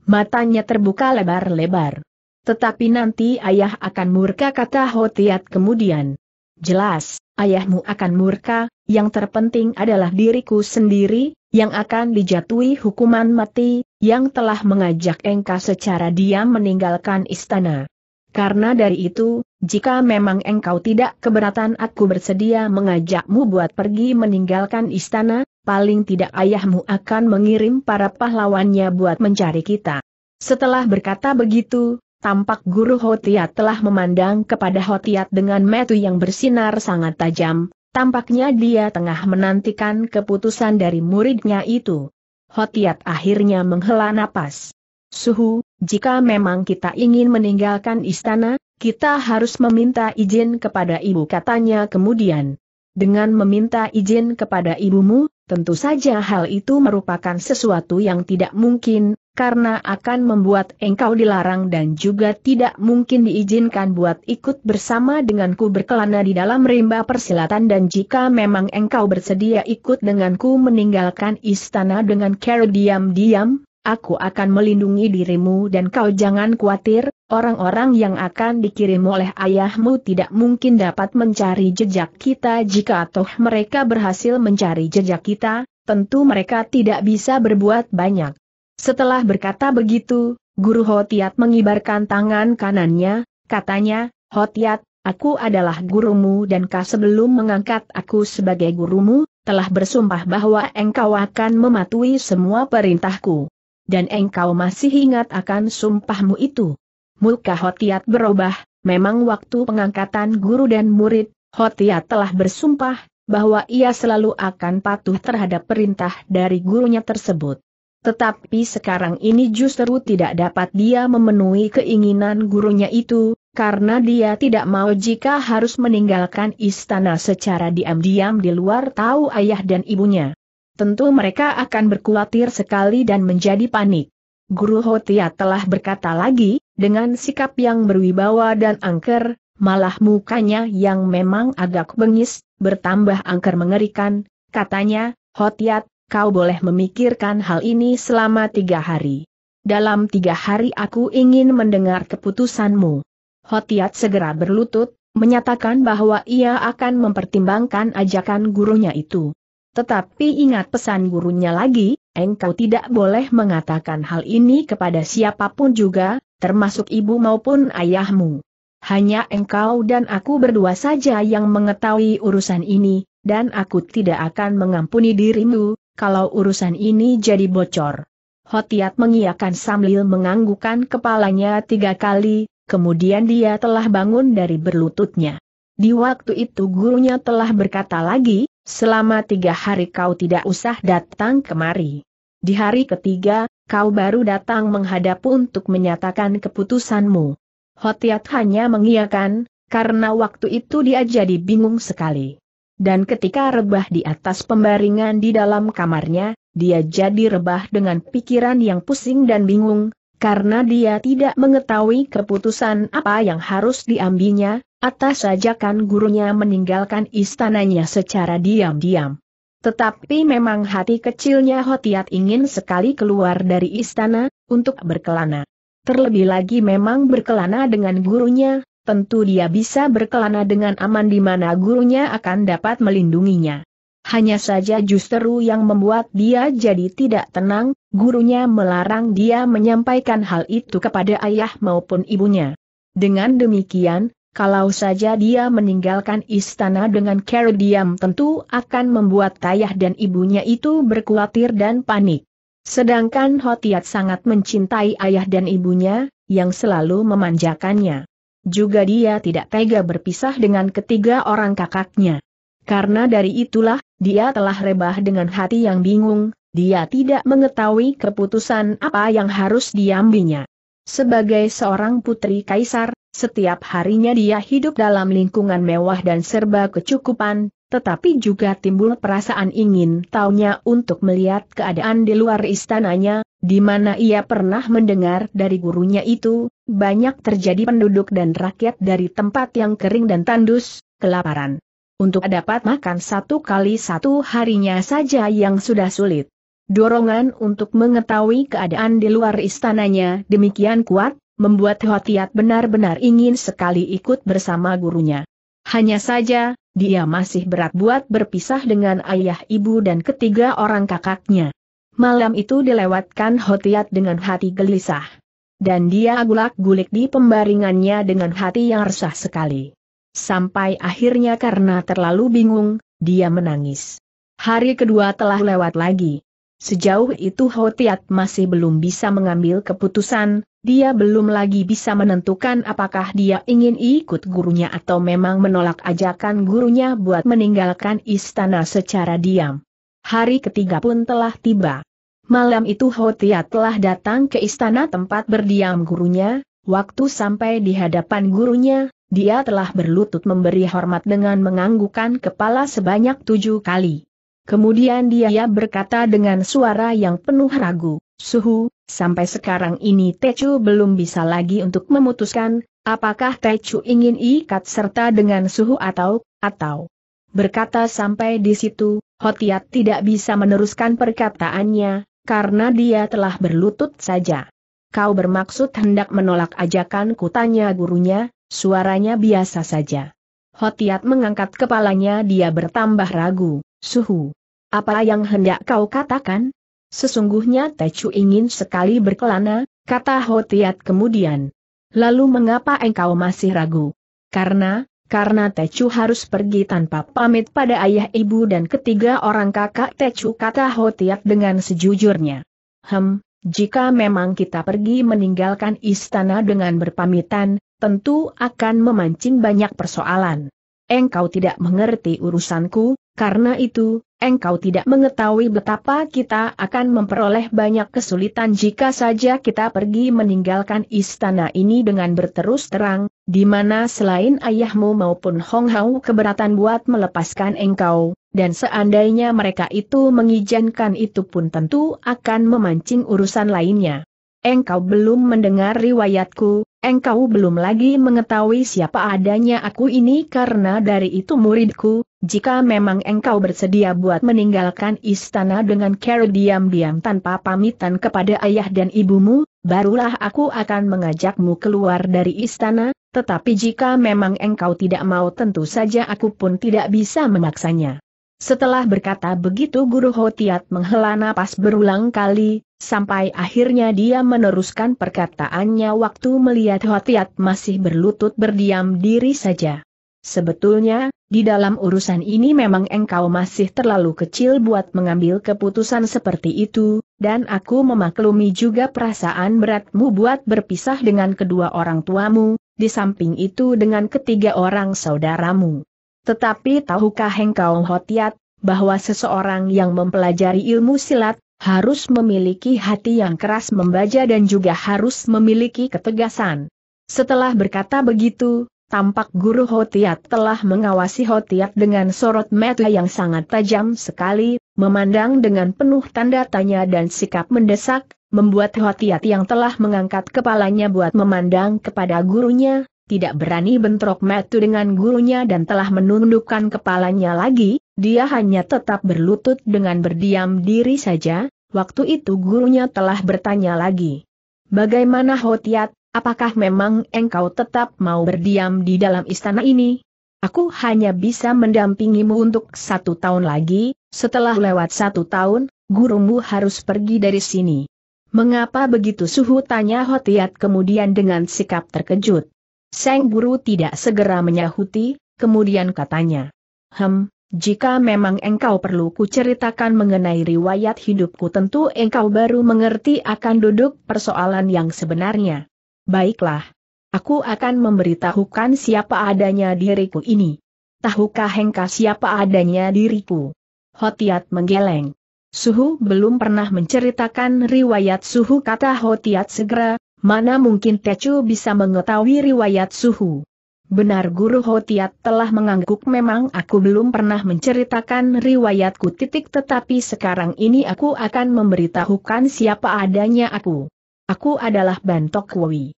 Matanya terbuka lebar-lebar. Tetapi nanti ayah akan murka kata Hotiat kemudian. Jelas, ayahmu akan murka, yang terpenting adalah diriku sendiri, yang akan dijatuhi hukuman mati, yang telah mengajak engkau secara diam meninggalkan istana. Karena dari itu, jika memang engkau tidak keberatan aku bersedia mengajakmu buat pergi meninggalkan istana, paling tidak ayahmu akan mengirim para pahlawannya buat mencari kita. Setelah berkata begitu, tampak guru Hotiat telah memandang kepada Hotiat dengan metu yang bersinar sangat tajam, tampaknya dia tengah menantikan keputusan dari muridnya itu. Hotiat akhirnya menghela napas. Suhu, jika memang kita ingin meninggalkan istana, kita harus meminta izin kepada ibu katanya kemudian. Dengan meminta izin kepada ibumu, Tentu saja hal itu merupakan sesuatu yang tidak mungkin, karena akan membuat engkau dilarang dan juga tidak mungkin diizinkan buat ikut bersama denganku berkelana di dalam rimba persilatan dan jika memang engkau bersedia ikut denganku meninggalkan istana dengan cara diam-diam, aku akan melindungi dirimu dan kau jangan khawatir, orang-orang yang akan dikirim oleh ayahmu tidak mungkin dapat mencari jejak kita jika toh mereka berhasil mencari jejak kita, tentu mereka tidak bisa berbuat banyak. Setelah berkata begitu, Guru Hotiat mengibarkan tangan kanannya, katanya, Hotiat, aku adalah gurumu dan kau sebelum mengangkat aku sebagai gurumu, telah bersumpah bahwa engkau akan mematuhi semua perintahku dan engkau masih ingat akan sumpahmu itu. Muka Hotiat berubah, memang waktu pengangkatan guru dan murid, Hotiat telah bersumpah, bahwa ia selalu akan patuh terhadap perintah dari gurunya tersebut. Tetapi sekarang ini justru tidak dapat dia memenuhi keinginan gurunya itu, karena dia tidak mau jika harus meninggalkan istana secara diam-diam di luar tahu ayah dan ibunya tentu mereka akan berkulatir sekali dan menjadi panik. Guru Hotia telah berkata lagi, dengan sikap yang berwibawa dan angker, malah mukanya yang memang agak bengis, bertambah angker mengerikan, katanya, Hotiat, kau boleh memikirkan hal ini selama tiga hari. Dalam tiga hari aku ingin mendengar keputusanmu. Hotiat segera berlutut, menyatakan bahwa ia akan mempertimbangkan ajakan gurunya itu. Tetapi ingat pesan gurunya lagi, engkau tidak boleh mengatakan hal ini kepada siapapun juga, termasuk ibu maupun ayahmu. Hanya engkau dan aku berdua saja yang mengetahui urusan ini, dan aku tidak akan mengampuni dirimu, kalau urusan ini jadi bocor. Hotiat mengiakan sambil menganggukan kepalanya tiga kali, kemudian dia telah bangun dari berlututnya. Di waktu itu gurunya telah berkata lagi, Selama tiga hari kau tidak usah datang kemari. Di hari ketiga, kau baru datang menghadap untuk menyatakan keputusanmu. Hotiat hanya mengiakan, karena waktu itu dia jadi bingung sekali. Dan ketika rebah di atas pembaringan di dalam kamarnya, dia jadi rebah dengan pikiran yang pusing dan bingung, karena dia tidak mengetahui keputusan apa yang harus diambilnya, atas ajakan gurunya meninggalkan istananya secara diam-diam. Tetapi memang hati kecilnya Hotiat ingin sekali keluar dari istana, untuk berkelana. Terlebih lagi memang berkelana dengan gurunya, tentu dia bisa berkelana dengan aman di mana gurunya akan dapat melindunginya. Hanya saja justru yang membuat dia jadi tidak tenang, gurunya melarang dia menyampaikan hal itu kepada ayah maupun ibunya. Dengan demikian, kalau saja dia meninggalkan istana dengan cara diam tentu akan membuat ayah dan ibunya itu berkhawatir dan panik. Sedangkan Hotiat sangat mencintai ayah dan ibunya, yang selalu memanjakannya. Juga dia tidak tega berpisah dengan ketiga orang kakaknya. Karena dari itulah, dia telah rebah dengan hati yang bingung, dia tidak mengetahui keputusan apa yang harus diambilnya. Sebagai seorang putri kaisar, setiap harinya dia hidup dalam lingkungan mewah dan serba kecukupan, tetapi juga timbul perasaan ingin taunya untuk melihat keadaan di luar istananya, di mana ia pernah mendengar dari gurunya itu, banyak terjadi penduduk dan rakyat dari tempat yang kering dan tandus, kelaparan. Untuk dapat makan satu kali satu harinya saja yang sudah sulit. Dorongan untuk mengetahui keadaan di luar istananya demikian kuat, membuat Hotiat benar-benar ingin sekali ikut bersama gurunya. Hanya saja, dia masih berat buat berpisah dengan ayah ibu dan ketiga orang kakaknya. Malam itu dilewatkan Hotiat dengan hati gelisah. Dan dia gulak-gulik di pembaringannya dengan hati yang resah sekali. Sampai akhirnya karena terlalu bingung, dia menangis. Hari kedua telah lewat lagi. Sejauh itu Hotiat masih belum bisa mengambil keputusan, dia belum lagi bisa menentukan apakah dia ingin ikut gurunya atau memang menolak ajakan gurunya buat meninggalkan istana secara diam. Hari ketiga pun telah tiba. Malam itu Hotiat telah datang ke istana tempat berdiam gurunya, waktu sampai di hadapan gurunya, dia telah berlutut memberi hormat dengan menganggukkan kepala sebanyak tujuh kali. Kemudian dia berkata dengan suara yang penuh ragu, Suhu, sampai sekarang ini Techu belum bisa lagi untuk memutuskan, apakah Techu ingin ikat serta dengan Suhu atau, atau. Berkata sampai di situ, Hotiat tidak bisa meneruskan perkataannya, karena dia telah berlutut saja. Kau bermaksud hendak menolak ajakan kutanya gurunya, suaranya biasa saja. Hotiat mengangkat kepalanya dia bertambah ragu, suhu, apa yang hendak kau katakan? Sesungguhnya Tecu ingin sekali berkelana, kata Hotiat kemudian. Lalu mengapa engkau masih ragu? Karena, karena Tecu harus pergi tanpa pamit pada ayah ibu dan ketiga orang kakak Tecu kata Hotiat dengan sejujurnya. Hem, jika memang kita pergi meninggalkan istana dengan berpamitan, tentu akan memancing banyak persoalan. Engkau tidak mengerti urusanku, karena itu, engkau tidak mengetahui betapa kita akan memperoleh banyak kesulitan jika saja kita pergi meninggalkan istana ini dengan berterus terang, di mana selain ayahmu maupun Hong Hao keberatan buat melepaskan engkau, dan seandainya mereka itu mengizinkan itu pun tentu akan memancing urusan lainnya. Engkau belum mendengar riwayatku, engkau belum lagi mengetahui siapa adanya aku ini karena dari itu muridku, jika memang engkau bersedia buat meninggalkan istana dengan cara diam-diam tanpa pamitan kepada ayah dan ibumu, barulah aku akan mengajakmu keluar dari istana, tetapi jika memang engkau tidak mau tentu saja aku pun tidak bisa memaksanya. Setelah berkata begitu Guru Hotiat menghela napas berulang kali, sampai akhirnya dia meneruskan perkataannya waktu melihat Hotiat masih berlutut berdiam diri saja. Sebetulnya, di dalam urusan ini memang engkau masih terlalu kecil buat mengambil keputusan seperti itu, dan aku memaklumi juga perasaan beratmu buat berpisah dengan kedua orang tuamu, di samping itu dengan ketiga orang saudaramu. Tetapi tahukah engkau hotiat, bahwa seseorang yang mempelajari ilmu silat, harus memiliki hati yang keras membaca dan juga harus memiliki ketegasan. Setelah berkata begitu, Tampak guru Hotiat telah mengawasi Hotiat dengan sorot mata yang sangat tajam sekali, memandang dengan penuh tanda tanya dan sikap mendesak, membuat Hotiat yang telah mengangkat kepalanya buat memandang kepada gurunya, tidak berani bentrok metu dengan gurunya dan telah menundukkan kepalanya lagi, dia hanya tetap berlutut dengan berdiam diri saja, waktu itu gurunya telah bertanya lagi. Bagaimana Hotiat, apakah memang engkau tetap mau berdiam di dalam istana ini? Aku hanya bisa mendampingimu untuk satu tahun lagi, setelah lewat satu tahun, gurumu harus pergi dari sini. Mengapa begitu suhu tanya Hotiat kemudian dengan sikap terkejut. Sang guru tidak segera menyahuti, kemudian katanya. Hem, jika memang engkau perlu kuceritakan mengenai riwayat hidupku tentu engkau baru mengerti akan duduk persoalan yang sebenarnya. Baiklah. Aku akan memberitahukan siapa adanya diriku ini. Tahukah Hengka siapa adanya diriku? Hotiat menggeleng. Suhu belum pernah menceritakan riwayat Suhu kata Hotiat segera, mana mungkin Tecu bisa mengetahui riwayat Suhu. Benar Guru Hotiat telah mengangguk memang aku belum pernah menceritakan riwayatku titik tetapi sekarang ini aku akan memberitahukan siapa adanya aku. Aku adalah Bantok Wui.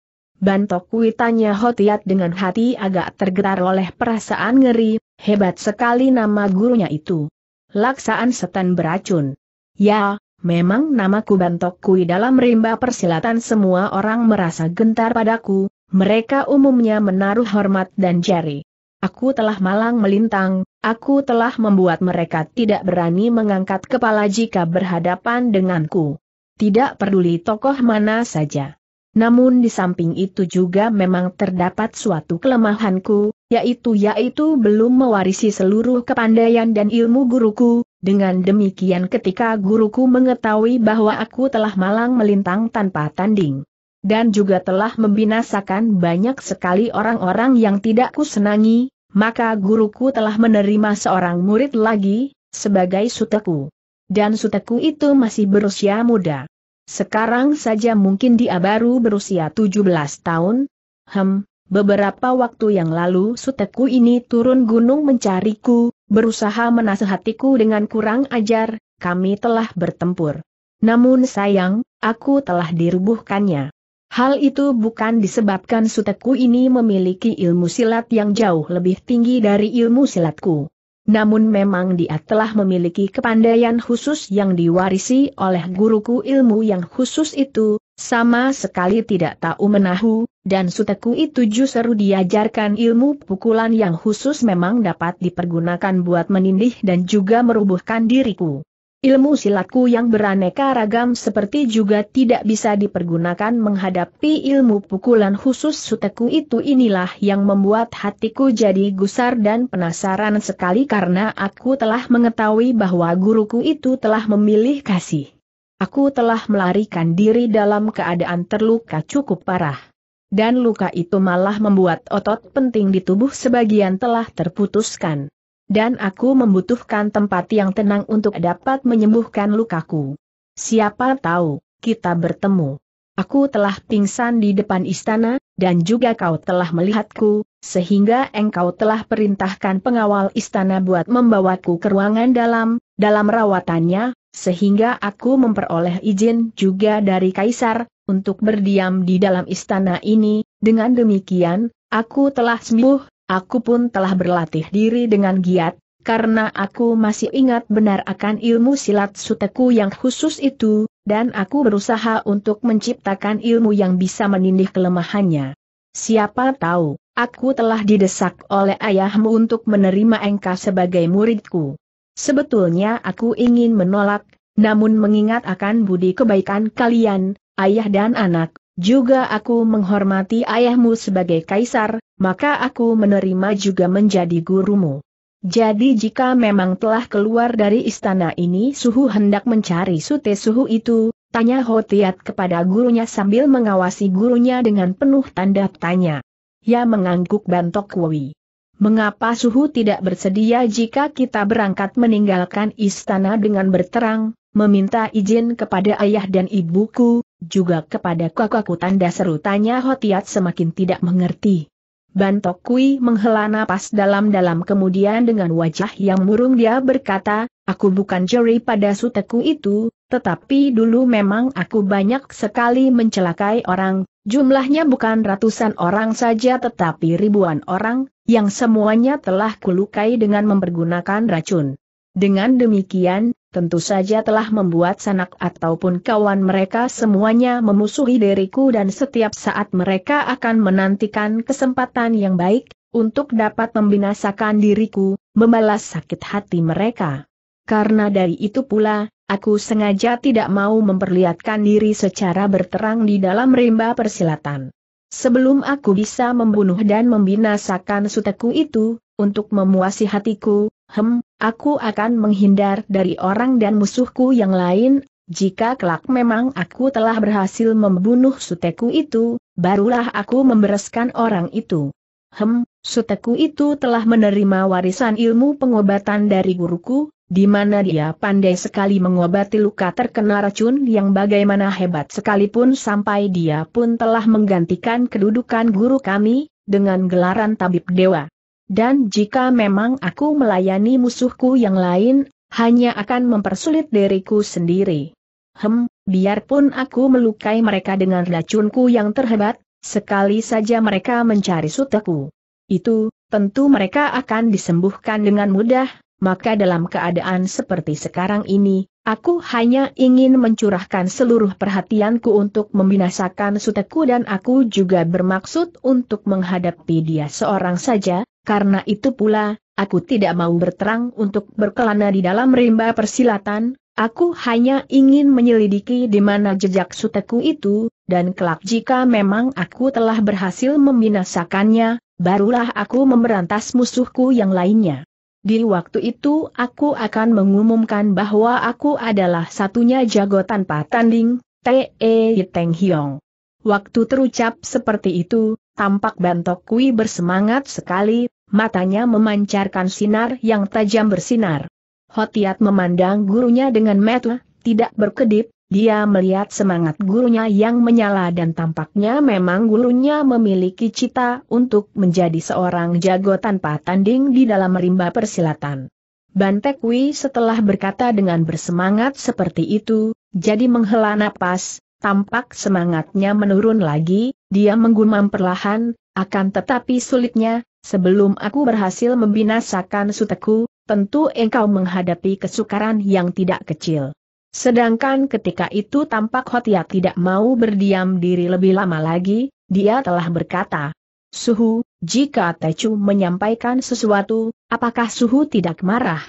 Kui tanya Hotiat dengan hati agak tergetar oleh perasaan ngeri, hebat sekali nama gurunya itu. Laksaan setan beracun. Ya, memang namaku Bantok Kui dalam rimba persilatan semua orang merasa gentar padaku, mereka umumnya menaruh hormat dan jari. Aku telah malang melintang, aku telah membuat mereka tidak berani mengangkat kepala jika berhadapan denganku. Tidak peduli tokoh mana saja. Namun di samping itu juga memang terdapat suatu kelemahanku, yaitu yaitu belum mewarisi seluruh kepandaian dan ilmu guruku, dengan demikian ketika guruku mengetahui bahwa aku telah malang melintang tanpa tanding dan juga telah membinasakan banyak sekali orang-orang yang tidak kusenangi, maka guruku telah menerima seorang murid lagi, sebagai suteku. Dan suteku itu masih berusia muda. Sekarang saja mungkin dia baru berusia 17 tahun. Hem, beberapa waktu yang lalu suteku ini turun gunung mencariku, berusaha menasehatiku dengan kurang ajar, kami telah bertempur. Namun sayang, aku telah dirubuhkannya. Hal itu bukan disebabkan suteku ini memiliki ilmu silat yang jauh lebih tinggi dari ilmu silatku. Namun memang dia telah memiliki kepandaian khusus yang diwarisi oleh guruku ilmu yang khusus itu, sama sekali tidak tahu menahu, dan suteku itu justru diajarkan ilmu pukulan yang khusus memang dapat dipergunakan buat menindih dan juga merubuhkan diriku. Ilmu silatku yang beraneka ragam seperti juga tidak bisa dipergunakan menghadapi ilmu pukulan khusus suteku itu inilah yang membuat hatiku jadi gusar dan penasaran sekali karena aku telah mengetahui bahwa guruku itu telah memilih kasih. Aku telah melarikan diri dalam keadaan terluka cukup parah. Dan luka itu malah membuat otot penting di tubuh sebagian telah terputuskan dan aku membutuhkan tempat yang tenang untuk dapat menyembuhkan lukaku. Siapa tahu, kita bertemu. Aku telah pingsan di depan istana, dan juga kau telah melihatku, sehingga engkau telah perintahkan pengawal istana buat membawaku ke ruangan dalam, dalam rawatannya, sehingga aku memperoleh izin juga dari kaisar, untuk berdiam di dalam istana ini, dengan demikian, aku telah sembuh, Aku pun telah berlatih diri dengan giat, karena aku masih ingat benar akan ilmu silat suteku yang khusus itu, dan aku berusaha untuk menciptakan ilmu yang bisa menindih kelemahannya. Siapa tahu, aku telah didesak oleh ayahmu untuk menerima engkau sebagai muridku. Sebetulnya aku ingin menolak, namun mengingat akan budi kebaikan kalian, ayah dan anak, juga aku menghormati ayahmu sebagai kaisar, maka aku menerima juga menjadi gurumu. Jadi jika memang telah keluar dari istana ini suhu hendak mencari sute suhu itu, tanya Hotiat kepada gurunya sambil mengawasi gurunya dengan penuh tanda tanya. Ya mengangguk bantok kuwi. Mengapa suhu tidak bersedia jika kita berangkat meninggalkan istana dengan berterang, meminta izin kepada ayah dan ibuku, juga kepada kakakku tanda seru tanya Hotiat semakin tidak mengerti. Bantok Kui menghela napas dalam-dalam kemudian dengan wajah yang murung dia berkata, aku bukan juri pada suteku itu, tetapi dulu memang aku banyak sekali mencelakai orang, jumlahnya bukan ratusan orang saja tetapi ribuan orang, yang semuanya telah kulukai dengan mempergunakan racun. Dengan demikian, tentu saja telah membuat sanak ataupun kawan mereka semuanya memusuhi diriku dan setiap saat mereka akan menantikan kesempatan yang baik, untuk dapat membinasakan diriku, membalas sakit hati mereka. Karena dari itu pula, aku sengaja tidak mau memperlihatkan diri secara berterang di dalam rimba persilatan. Sebelum aku bisa membunuh dan membinasakan suteku itu, untuk memuasi hatiku, hem, aku akan menghindar dari orang dan musuhku yang lain, jika kelak memang aku telah berhasil membunuh suteku itu, barulah aku membereskan orang itu. Hem, suteku itu telah menerima warisan ilmu pengobatan dari guruku, di mana dia pandai sekali mengobati luka terkena racun yang bagaimana hebat sekalipun sampai dia pun telah menggantikan kedudukan guru kami, dengan gelaran tabib dewa. Dan jika memang aku melayani musuhku yang lain, hanya akan mempersulit diriku sendiri. Hem, biarpun aku melukai mereka dengan racunku yang terhebat, sekali saja mereka mencari suteku. Itu, tentu mereka akan disembuhkan dengan mudah, maka dalam keadaan seperti sekarang ini, aku hanya ingin mencurahkan seluruh perhatianku untuk membinasakan suteku dan aku juga bermaksud untuk menghadapi dia seorang saja, karena itu pula, aku tidak mau berterang untuk berkelana di dalam rimba persilatan, aku hanya ingin menyelidiki di mana jejak suteku itu, dan kelak jika memang aku telah berhasil membinasakannya, barulah aku memberantas musuhku yang lainnya. Di waktu itu aku akan mengumumkan bahwa aku adalah satunya jago tanpa tanding, T.E. Teng Hiong. Waktu terucap seperti itu, Tampak Bantok Kui bersemangat sekali, matanya memancarkan sinar yang tajam bersinar. Hotiat memandang gurunya dengan metu, tidak berkedip, dia melihat semangat gurunya yang menyala dan tampaknya memang gurunya memiliki cita untuk menjadi seorang jago tanpa tanding di dalam rimba persilatan. Bantek setelah berkata dengan bersemangat seperti itu, jadi menghela napas, tampak semangatnya menurun lagi, dia menggumam perlahan, akan tetapi sulitnya, sebelum aku berhasil membinasakan suteku, tentu engkau menghadapi kesukaran yang tidak kecil. Sedangkan ketika itu tampak Hotia tidak mau berdiam diri lebih lama lagi, dia telah berkata, Suhu, jika Tecu menyampaikan sesuatu, apakah Suhu tidak marah?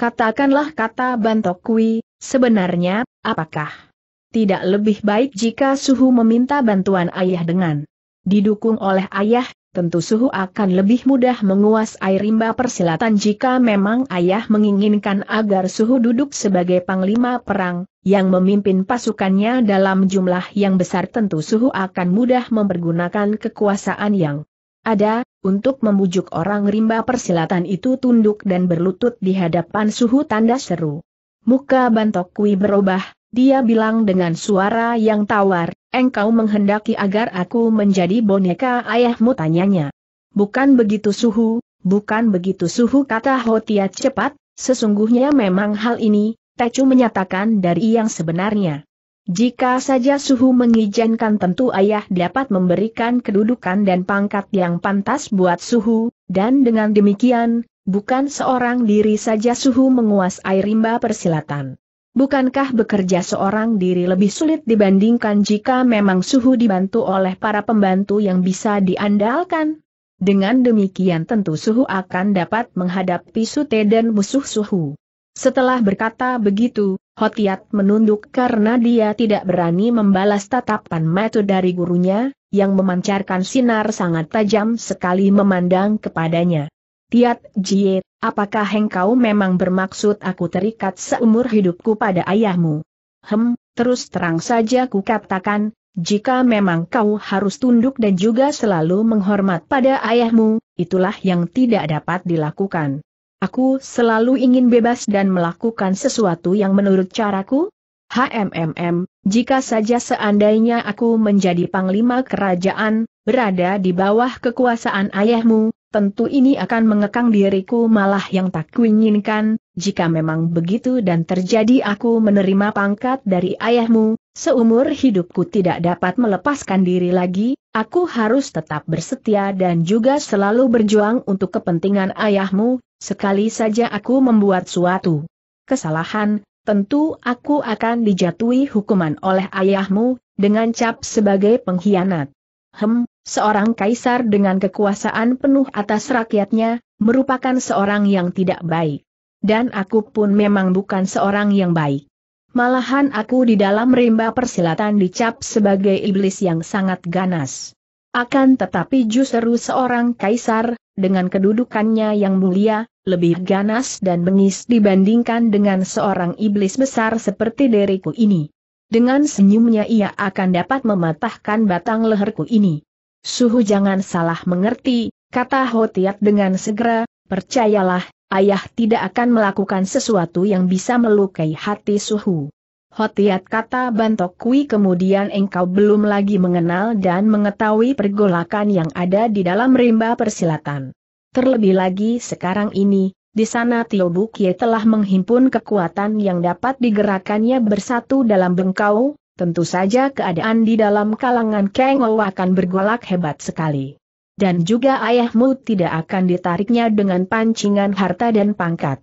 Katakanlah kata Bantokui. sebenarnya, apakah? tidak lebih baik jika Suhu meminta bantuan ayah dengan didukung oleh ayah, tentu Suhu akan lebih mudah menguasai rimba persilatan jika memang ayah menginginkan agar Suhu duduk sebagai panglima perang, yang memimpin pasukannya dalam jumlah yang besar tentu Suhu akan mudah mempergunakan kekuasaan yang ada, untuk membujuk orang rimba persilatan itu tunduk dan berlutut di hadapan Suhu tanda seru. Muka Bantokwi berubah, dia bilang dengan suara yang tawar, engkau menghendaki agar aku menjadi boneka ayahmu tanyanya. Bukan begitu suhu, bukan begitu suhu kata Hotia cepat, sesungguhnya memang hal ini, Tecu menyatakan dari yang sebenarnya. Jika saja suhu mengizinkan tentu ayah dapat memberikan kedudukan dan pangkat yang pantas buat suhu, dan dengan demikian, bukan seorang diri saja suhu menguasai rimba persilatan. Bukankah bekerja seorang diri lebih sulit dibandingkan jika memang suhu dibantu oleh para pembantu yang bisa diandalkan? Dengan demikian tentu suhu akan dapat menghadapi sute dan musuh suhu. Setelah berkata begitu, Hotiat menunduk karena dia tidak berani membalas tatapan mata dari gurunya, yang memancarkan sinar sangat tajam sekali memandang kepadanya. Tiat Jie, apakah engkau memang bermaksud aku terikat seumur hidupku pada ayahmu? Hem, terus terang saja ku katakan, jika memang kau harus tunduk dan juga selalu menghormat pada ayahmu, itulah yang tidak dapat dilakukan. Aku selalu ingin bebas dan melakukan sesuatu yang menurut caraku, HMMM, jika saja seandainya aku menjadi panglima kerajaan, berada di bawah kekuasaan ayahmu, Tentu ini akan mengekang diriku malah yang tak kuinginkan, jika memang begitu dan terjadi aku menerima pangkat dari ayahmu, seumur hidupku tidak dapat melepaskan diri lagi, aku harus tetap bersetia dan juga selalu berjuang untuk kepentingan ayahmu, sekali saja aku membuat suatu kesalahan, tentu aku akan dijatuhi hukuman oleh ayahmu, dengan cap sebagai pengkhianat. Hem, Seorang kaisar dengan kekuasaan penuh atas rakyatnya, merupakan seorang yang tidak baik. Dan aku pun memang bukan seorang yang baik. Malahan aku di dalam rimba persilatan dicap sebagai iblis yang sangat ganas. Akan tetapi justru seorang kaisar, dengan kedudukannya yang mulia, lebih ganas dan bengis dibandingkan dengan seorang iblis besar seperti diriku ini. Dengan senyumnya ia akan dapat mematahkan batang leherku ini. Suhu jangan salah mengerti, kata Hotiat dengan segera, percayalah, ayah tidak akan melakukan sesuatu yang bisa melukai hati Suhu. Hotiat kata Bantok Kui kemudian engkau belum lagi mengenal dan mengetahui pergolakan yang ada di dalam rimba persilatan. Terlebih lagi sekarang ini, di sana Tio Bukie telah menghimpun kekuatan yang dapat digerakannya bersatu dalam bengkau, tentu saja keadaan di dalam kalangan Kang Ou akan bergolak hebat sekali. Dan juga ayahmu tidak akan ditariknya dengan pancingan harta dan pangkat.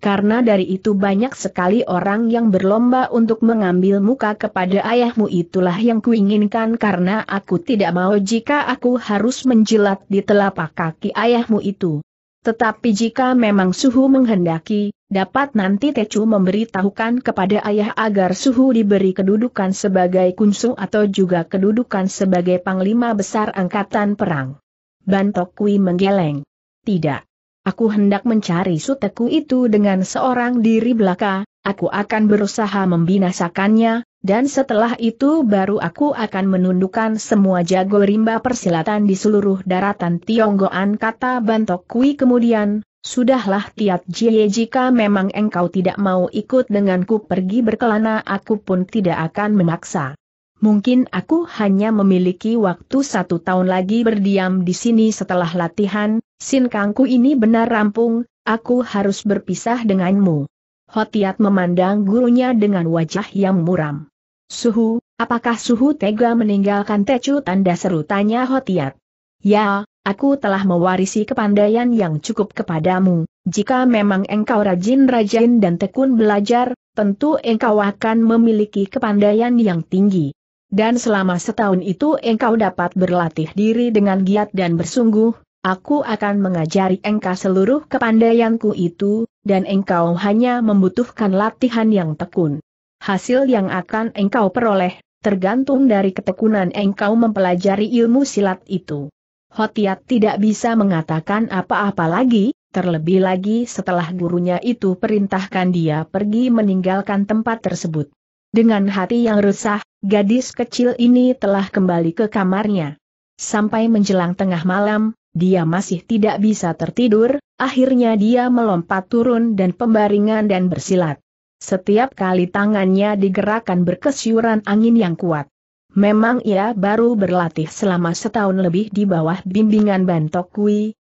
Karena dari itu banyak sekali orang yang berlomba untuk mengambil muka kepada ayahmu itulah yang kuinginkan karena aku tidak mau jika aku harus menjilat di telapak kaki ayahmu itu. Tetapi jika memang suhu menghendaki, Dapat nanti Tecu memberitahukan kepada ayah agar Suhu diberi kedudukan sebagai kunsu atau juga kedudukan sebagai panglima besar angkatan perang. Bantok Kui menggeleng. Tidak. Aku hendak mencari Suteku itu dengan seorang diri belaka, aku akan berusaha membinasakannya, dan setelah itu baru aku akan menundukkan semua jago rimba persilatan di seluruh daratan Tionggoan kata Bantok Kui kemudian, Sudahlah Tiat Jie jika memang engkau tidak mau ikut denganku pergi berkelana aku pun tidak akan memaksa. Mungkin aku hanya memiliki waktu satu tahun lagi berdiam di sini setelah latihan, Sin Kangku ini benar rampung, aku harus berpisah denganmu. Hotiat memandang gurunya dengan wajah yang muram. Suhu, apakah Suhu tega meninggalkan Tecu tanda seru tanya Hotiat? Ya, aku telah mewarisi kepandaian yang cukup kepadamu, jika memang engkau rajin-rajin dan tekun belajar, tentu engkau akan memiliki kepandaian yang tinggi. Dan selama setahun itu engkau dapat berlatih diri dengan giat dan bersungguh, aku akan mengajari engkau seluruh kepandaianku itu, dan engkau hanya membutuhkan latihan yang tekun. Hasil yang akan engkau peroleh, tergantung dari ketekunan engkau mempelajari ilmu silat itu. Hotiat tidak bisa mengatakan apa-apa lagi, terlebih lagi setelah gurunya itu perintahkan dia pergi meninggalkan tempat tersebut. Dengan hati yang resah, gadis kecil ini telah kembali ke kamarnya. Sampai menjelang tengah malam, dia masih tidak bisa tertidur, akhirnya dia melompat turun dan pembaringan dan bersilat. Setiap kali tangannya digerakkan berkesyuran angin yang kuat. Memang ia baru berlatih selama setahun lebih di bawah bimbingan Bantok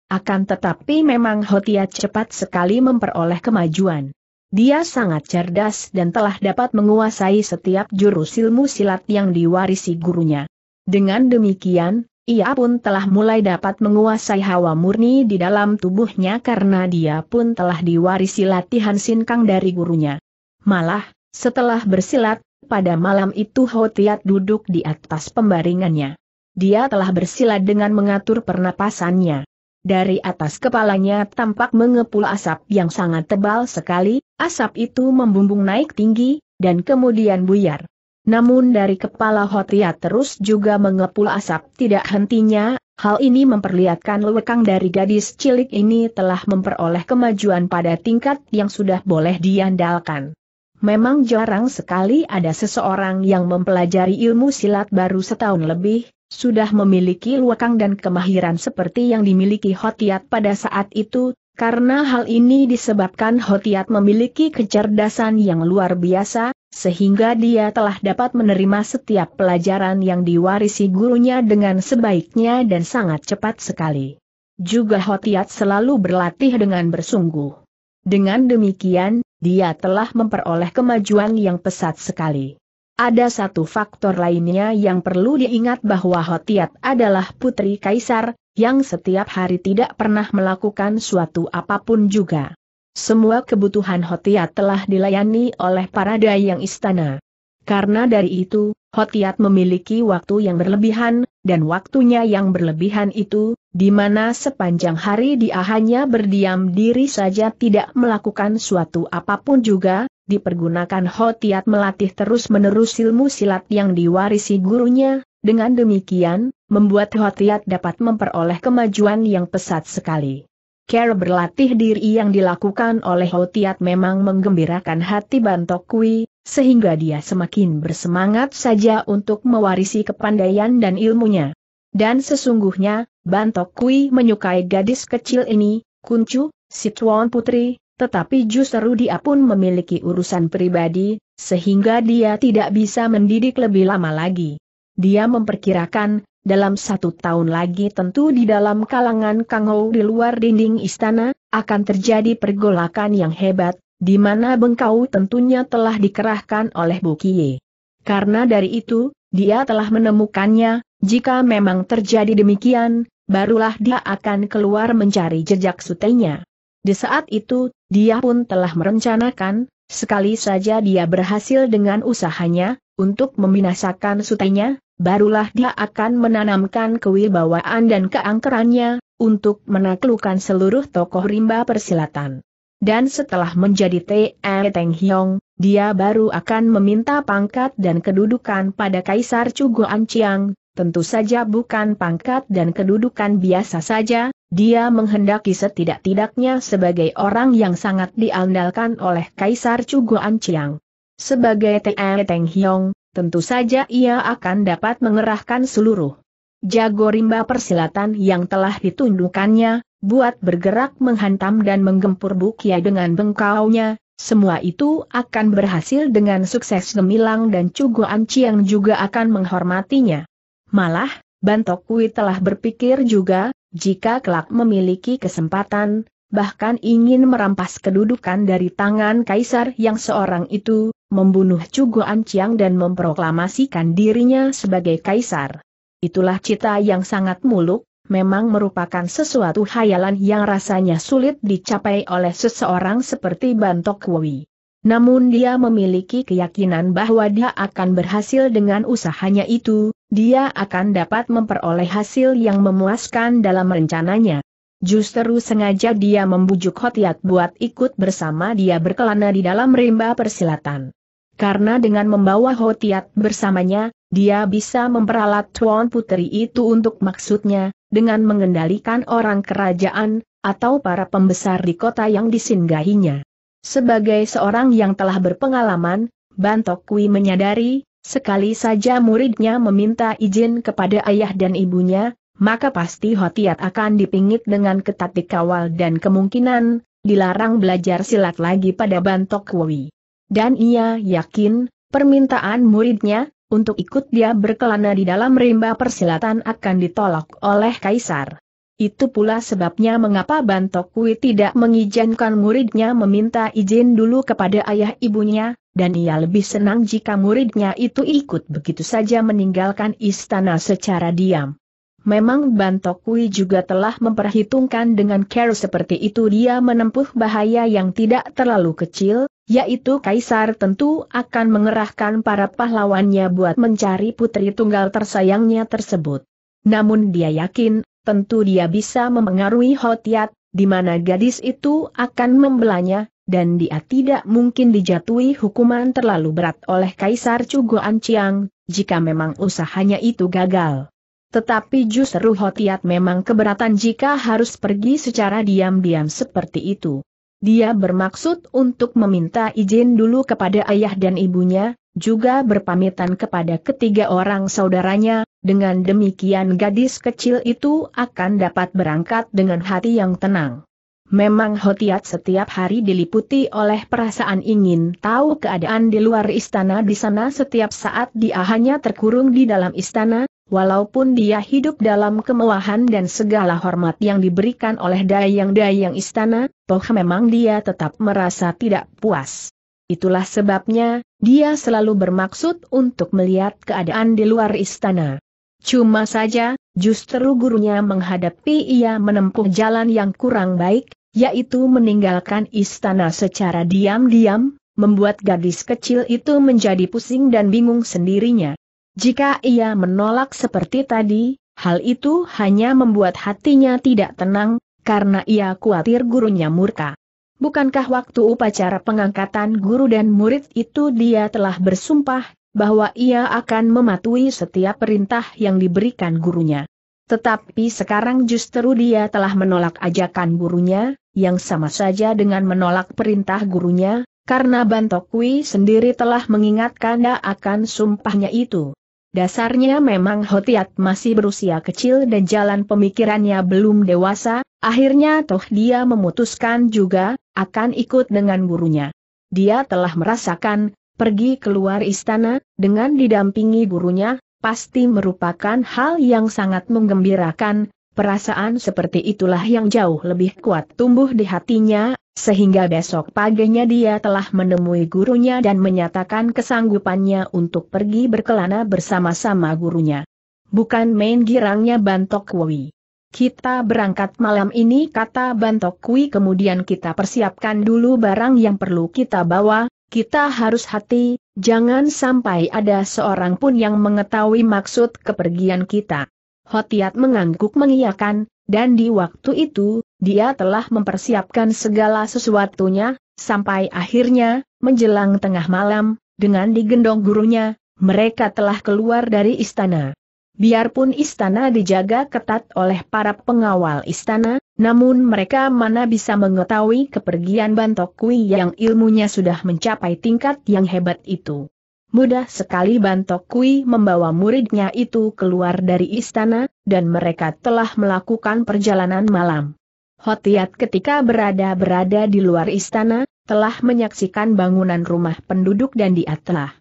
akan tetapi memang Hotia cepat sekali memperoleh kemajuan. Dia sangat cerdas dan telah dapat menguasai setiap jurus ilmu silat yang diwarisi gurunya. Dengan demikian, ia pun telah mulai dapat menguasai hawa murni di dalam tubuhnya karena dia pun telah diwarisi latihan sinkang dari gurunya. Malah, setelah bersilat, pada malam itu Hotiat duduk di atas pembaringannya. Dia telah bersila dengan mengatur pernapasannya. Dari atas kepalanya tampak mengepul asap yang sangat tebal sekali, asap itu membumbung naik tinggi, dan kemudian buyar. Namun dari kepala Hotiat terus juga mengepul asap tidak hentinya, hal ini memperlihatkan lekang dari gadis cilik ini telah memperoleh kemajuan pada tingkat yang sudah boleh diandalkan. Memang jarang sekali ada seseorang yang mempelajari ilmu silat baru setahun lebih, sudah memiliki luakang dan kemahiran seperti yang dimiliki Hotiat pada saat itu, karena hal ini disebabkan Hotiat memiliki kecerdasan yang luar biasa, sehingga dia telah dapat menerima setiap pelajaran yang diwarisi gurunya dengan sebaiknya dan sangat cepat sekali. Juga Hotiat selalu berlatih dengan bersungguh. Dengan demikian, dia telah memperoleh kemajuan yang pesat sekali. Ada satu faktor lainnya yang perlu diingat bahwa Hotiat adalah putri kaisar, yang setiap hari tidak pernah melakukan suatu apapun juga. Semua kebutuhan Hotiat telah dilayani oleh para dayang istana. Karena dari itu, Hotiat memiliki waktu yang berlebihan, dan waktunya yang berlebihan itu, di mana sepanjang hari dia hanya berdiam diri saja tidak melakukan suatu apapun juga, dipergunakan Hotiat melatih terus-menerus ilmu silat yang diwarisi gurunya, dengan demikian, membuat Hotiat dapat memperoleh kemajuan yang pesat sekali. Care berlatih diri yang dilakukan oleh Hotiat memang menggembirakan hati Bantokui sehingga dia semakin bersemangat saja untuk mewarisi kepandaian dan ilmunya. Dan sesungguhnya, Bantok Kui menyukai gadis kecil ini, Kuncu, si Tuan Putri, tetapi justru dia pun memiliki urusan pribadi, sehingga dia tidak bisa mendidik lebih lama lagi. Dia memperkirakan, dalam satu tahun lagi tentu di dalam kalangan Kang Ho di luar dinding istana, akan terjadi pergolakan yang hebat, di mana bengkau tentunya telah dikerahkan oleh Bukie. Karena dari itu, dia telah menemukannya, jika memang terjadi demikian, barulah dia akan keluar mencari jejak sutenya. Di saat itu, dia pun telah merencanakan, sekali saja dia berhasil dengan usahanya, untuk membinasakan sutenya, barulah dia akan menanamkan kewibawaan dan keangkerannya, untuk menaklukkan seluruh tokoh rimba persilatan. Dan setelah menjadi T.E. Teng Hiong, dia baru akan meminta pangkat dan kedudukan pada Kaisar Chugoan Chiang, tentu saja bukan pangkat dan kedudukan biasa saja, dia menghendaki setidak-tidaknya sebagai orang yang sangat diandalkan oleh Kaisar Chugoan Chiang. Sebagai T.E. Teng Hiong, tentu saja ia akan dapat mengerahkan seluruh Jago rimba persilatan yang telah ditundukannya, buat bergerak menghantam dan menggempur Bukia dengan bengkaunya, semua itu akan berhasil dengan sukses gemilang dan Cugo Anci yang juga akan menghormatinya. Malah, Bantok Kui telah berpikir juga, jika kelak memiliki kesempatan, bahkan ingin merampas kedudukan dari tangan kaisar yang seorang itu, membunuh Cugo Anciang dan memproklamasikan dirinya sebagai kaisar itulah cita yang sangat muluk, memang merupakan sesuatu hayalan yang rasanya sulit dicapai oleh seseorang seperti Bantok Woi. Namun dia memiliki keyakinan bahwa dia akan berhasil dengan usahanya itu, dia akan dapat memperoleh hasil yang memuaskan dalam rencananya. Justru sengaja dia membujuk Hotiat buat ikut bersama dia berkelana di dalam rimba persilatan. Karena dengan membawa Hotiat bersamanya, dia bisa memperalat Tuan Putri itu untuk maksudnya, dengan mengendalikan orang kerajaan, atau para pembesar di kota yang disinggahinya. Sebagai seorang yang telah berpengalaman, Bantok menyadari, sekali saja muridnya meminta izin kepada ayah dan ibunya, maka pasti Hotiat akan dipingit dengan ketat dikawal dan kemungkinan, dilarang belajar silat lagi pada Bantok Dan ia yakin, permintaan muridnya, untuk ikut dia berkelana di dalam rimba persilatan akan ditolak oleh Kaisar. Itu pula sebabnya mengapa Bantokwi tidak mengizinkan muridnya meminta izin dulu kepada ayah ibunya, dan ia lebih senang jika muridnya itu ikut begitu saja meninggalkan istana secara diam. Memang Bantokwi juga telah memperhitungkan dengan care seperti itu dia menempuh bahaya yang tidak terlalu kecil, yaitu Kaisar tentu akan mengerahkan para pahlawannya buat mencari putri tunggal tersayangnya tersebut. Namun dia yakin, tentu dia bisa memengaruhi Hotiat, di mana gadis itu akan membelanya, dan dia tidak mungkin dijatuhi hukuman terlalu berat oleh Kaisar Cuguan Chiang, jika memang usahanya itu gagal. Tetapi justru Hotiat memang keberatan jika harus pergi secara diam-diam seperti itu. Dia bermaksud untuk meminta izin dulu kepada ayah dan ibunya, juga berpamitan kepada ketiga orang saudaranya, dengan demikian gadis kecil itu akan dapat berangkat dengan hati yang tenang. Memang Hotiat setiap hari diliputi oleh perasaan ingin tahu keadaan di luar istana di sana setiap saat dia hanya terkurung di dalam istana, Walaupun dia hidup dalam kemewahan dan segala hormat yang diberikan oleh dayang-dayang istana, toh memang dia tetap merasa tidak puas. Itulah sebabnya, dia selalu bermaksud untuk melihat keadaan di luar istana. Cuma saja, justru gurunya menghadapi ia menempuh jalan yang kurang baik, yaitu meninggalkan istana secara diam-diam, membuat gadis kecil itu menjadi pusing dan bingung sendirinya. Jika ia menolak seperti tadi, hal itu hanya membuat hatinya tidak tenang, karena ia khawatir gurunya murka. Bukankah waktu upacara pengangkatan guru dan murid itu dia telah bersumpah bahwa ia akan mematuhi setiap perintah yang diberikan gurunya. Tetapi sekarang justru dia telah menolak ajakan gurunya, yang sama saja dengan menolak perintah gurunya, karena Bantokwi sendiri telah mengingatkan dia akan sumpahnya itu. Dasarnya memang Hotiat masih berusia kecil dan jalan pemikirannya belum dewasa, akhirnya toh dia memutuskan juga, akan ikut dengan gurunya. Dia telah merasakan, pergi keluar istana, dengan didampingi gurunya, pasti merupakan hal yang sangat menggembirakan, Perasaan seperti itulah yang jauh lebih kuat tumbuh di hatinya, sehingga besok paginya dia telah menemui gurunya dan menyatakan kesanggupannya untuk pergi berkelana bersama-sama gurunya. Bukan main girangnya Bantok Kui. Kita berangkat malam ini kata Bantok Kui kemudian kita persiapkan dulu barang yang perlu kita bawa, kita harus hati, jangan sampai ada seorang pun yang mengetahui maksud kepergian kita. Hotiat mengangguk mengiyakan, dan di waktu itu, dia telah mempersiapkan segala sesuatunya, sampai akhirnya, menjelang tengah malam, dengan digendong gurunya, mereka telah keluar dari istana. Biarpun istana dijaga ketat oleh para pengawal istana, namun mereka mana bisa mengetahui kepergian Bantokwi yang ilmunya sudah mencapai tingkat yang hebat itu. Mudah sekali Bantok Kui membawa muridnya itu keluar dari istana, dan mereka telah melakukan perjalanan malam. Hotiat ketika berada-berada di luar istana, telah menyaksikan bangunan rumah penduduk dan dia telah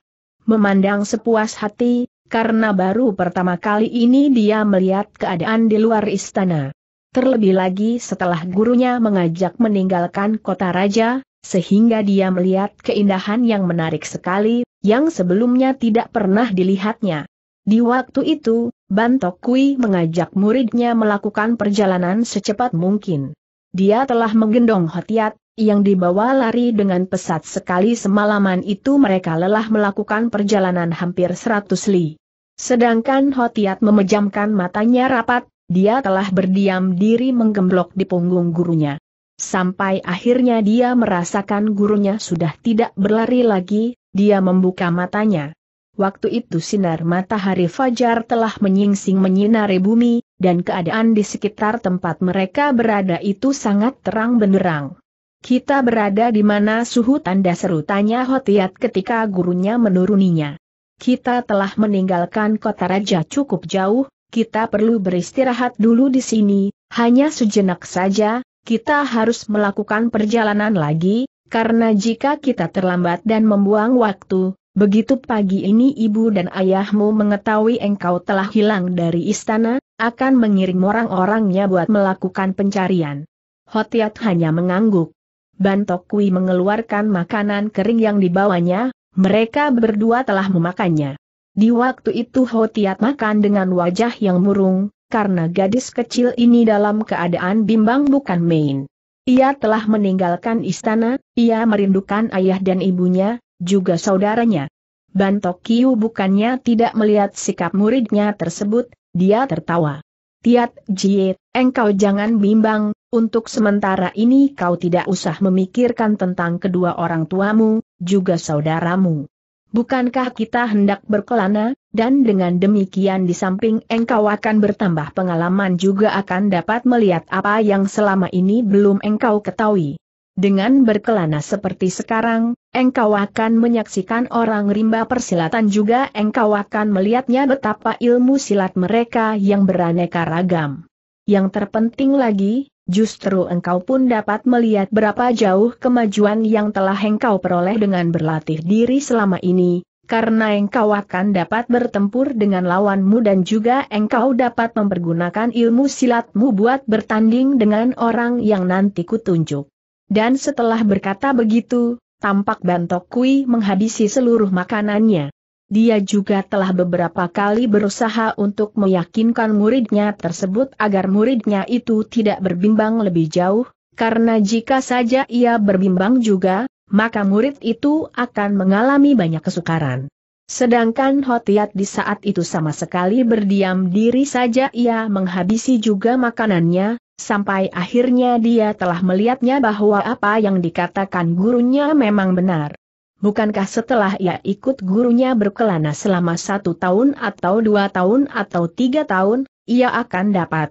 memandang sepuas hati, karena baru pertama kali ini dia melihat keadaan di luar istana. Terlebih lagi setelah gurunya mengajak meninggalkan kota raja, sehingga dia melihat keindahan yang menarik sekali, yang sebelumnya tidak pernah dilihatnya. Di waktu itu, Bantok Kui mengajak muridnya melakukan perjalanan secepat mungkin. Dia telah menggendong Hotiat, yang dibawa lari dengan pesat sekali semalaman itu mereka lelah melakukan perjalanan hampir seratus li. Sedangkan Hotiat memejamkan matanya rapat, dia telah berdiam diri menggemblok di punggung gurunya. Sampai akhirnya dia merasakan gurunya sudah tidak berlari lagi, dia membuka matanya. Waktu itu sinar matahari fajar telah menyingsing menyinari bumi, dan keadaan di sekitar tempat mereka berada itu sangat terang benderang. Kita berada di mana suhu tanda seru tanya Hotiat ketika gurunya menuruninya. Kita telah meninggalkan kota raja cukup jauh, kita perlu beristirahat dulu di sini, hanya sejenak saja, kita harus melakukan perjalanan lagi, karena jika kita terlambat dan membuang waktu, begitu pagi ini ibu dan ayahmu mengetahui engkau telah hilang dari istana, akan mengirim orang-orangnya buat melakukan pencarian. Hotiat hanya mengangguk. Bantok mengeluarkan makanan kering yang dibawanya, mereka berdua telah memakannya. Di waktu itu Hotiat makan dengan wajah yang murung, karena gadis kecil ini dalam keadaan bimbang bukan main. Ia telah meninggalkan istana, ia merindukan ayah dan ibunya, juga saudaranya. Bantokiu bukannya tidak melihat sikap muridnya tersebut, dia tertawa. Tiat Jie, engkau jangan bimbang, untuk sementara ini kau tidak usah memikirkan tentang kedua orang tuamu, juga saudaramu. Bukankah kita hendak berkelana, dan dengan demikian di samping engkau akan bertambah pengalaman juga akan dapat melihat apa yang selama ini belum engkau ketahui. Dengan berkelana seperti sekarang, engkau akan menyaksikan orang rimba persilatan juga engkau akan melihatnya betapa ilmu silat mereka yang beraneka ragam. Yang terpenting lagi, justru engkau pun dapat melihat berapa jauh kemajuan yang telah engkau peroleh dengan berlatih diri selama ini, karena engkau akan dapat bertempur dengan lawanmu dan juga engkau dapat mempergunakan ilmu silatmu buat bertanding dengan orang yang nanti kutunjuk. Dan setelah berkata begitu, tampak Bantok Kui menghabisi seluruh makanannya. Dia juga telah beberapa kali berusaha untuk meyakinkan muridnya tersebut agar muridnya itu tidak berbimbang lebih jauh, karena jika saja ia berbimbang juga, maka murid itu akan mengalami banyak kesukaran. Sedangkan Hotiat di saat itu sama sekali berdiam diri saja ia menghabisi juga makanannya, sampai akhirnya dia telah melihatnya bahwa apa yang dikatakan gurunya memang benar. Bukankah setelah ia ikut gurunya berkelana selama satu tahun atau dua tahun atau tiga tahun, ia akan dapat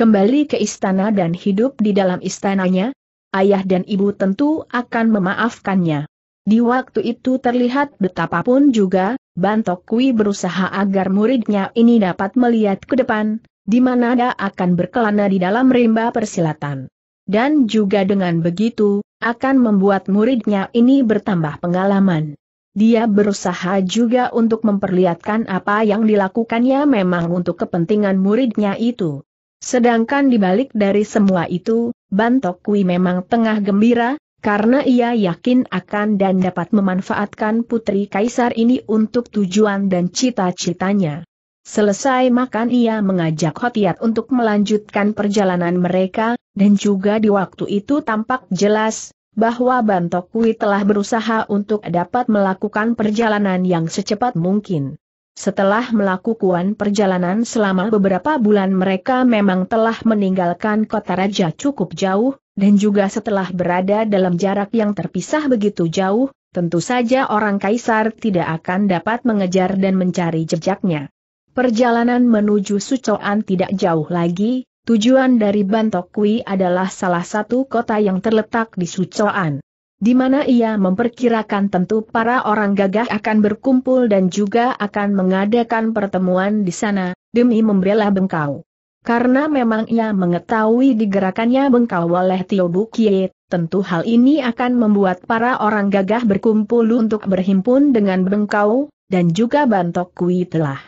kembali ke istana dan hidup di dalam istananya? ayah dan ibu tentu akan memaafkannya. Di waktu itu terlihat betapapun juga, Bantok Kui berusaha agar muridnya ini dapat melihat ke depan, di mana dia akan berkelana di dalam rimba persilatan. Dan juga dengan begitu, akan membuat muridnya ini bertambah pengalaman. Dia berusaha juga untuk memperlihatkan apa yang dilakukannya memang untuk kepentingan muridnya itu. Sedangkan dibalik dari semua itu, Kui memang tengah gembira, karena ia yakin akan dan dapat memanfaatkan putri kaisar ini untuk tujuan dan cita-citanya. Selesai makan ia mengajak Hotiat untuk melanjutkan perjalanan mereka, dan juga di waktu itu tampak jelas, bahwa Kui telah berusaha untuk dapat melakukan perjalanan yang secepat mungkin. Setelah melakukan perjalanan selama beberapa bulan mereka memang telah meninggalkan kota raja cukup jauh, dan juga setelah berada dalam jarak yang terpisah begitu jauh, tentu saja orang kaisar tidak akan dapat mengejar dan mencari jejaknya. Perjalanan menuju Sucoan tidak jauh lagi, tujuan dari Bantokui adalah salah satu kota yang terletak di Sucoan di mana ia memperkirakan tentu para orang gagah akan berkumpul dan juga akan mengadakan pertemuan di sana, demi membela Bengkau. Karena memang ia mengetahui digerakannya Bengkau oleh Tio Bukie, tentu hal ini akan membuat para orang gagah berkumpul untuk berhimpun dengan Bengkau, dan juga Bantok Kui telah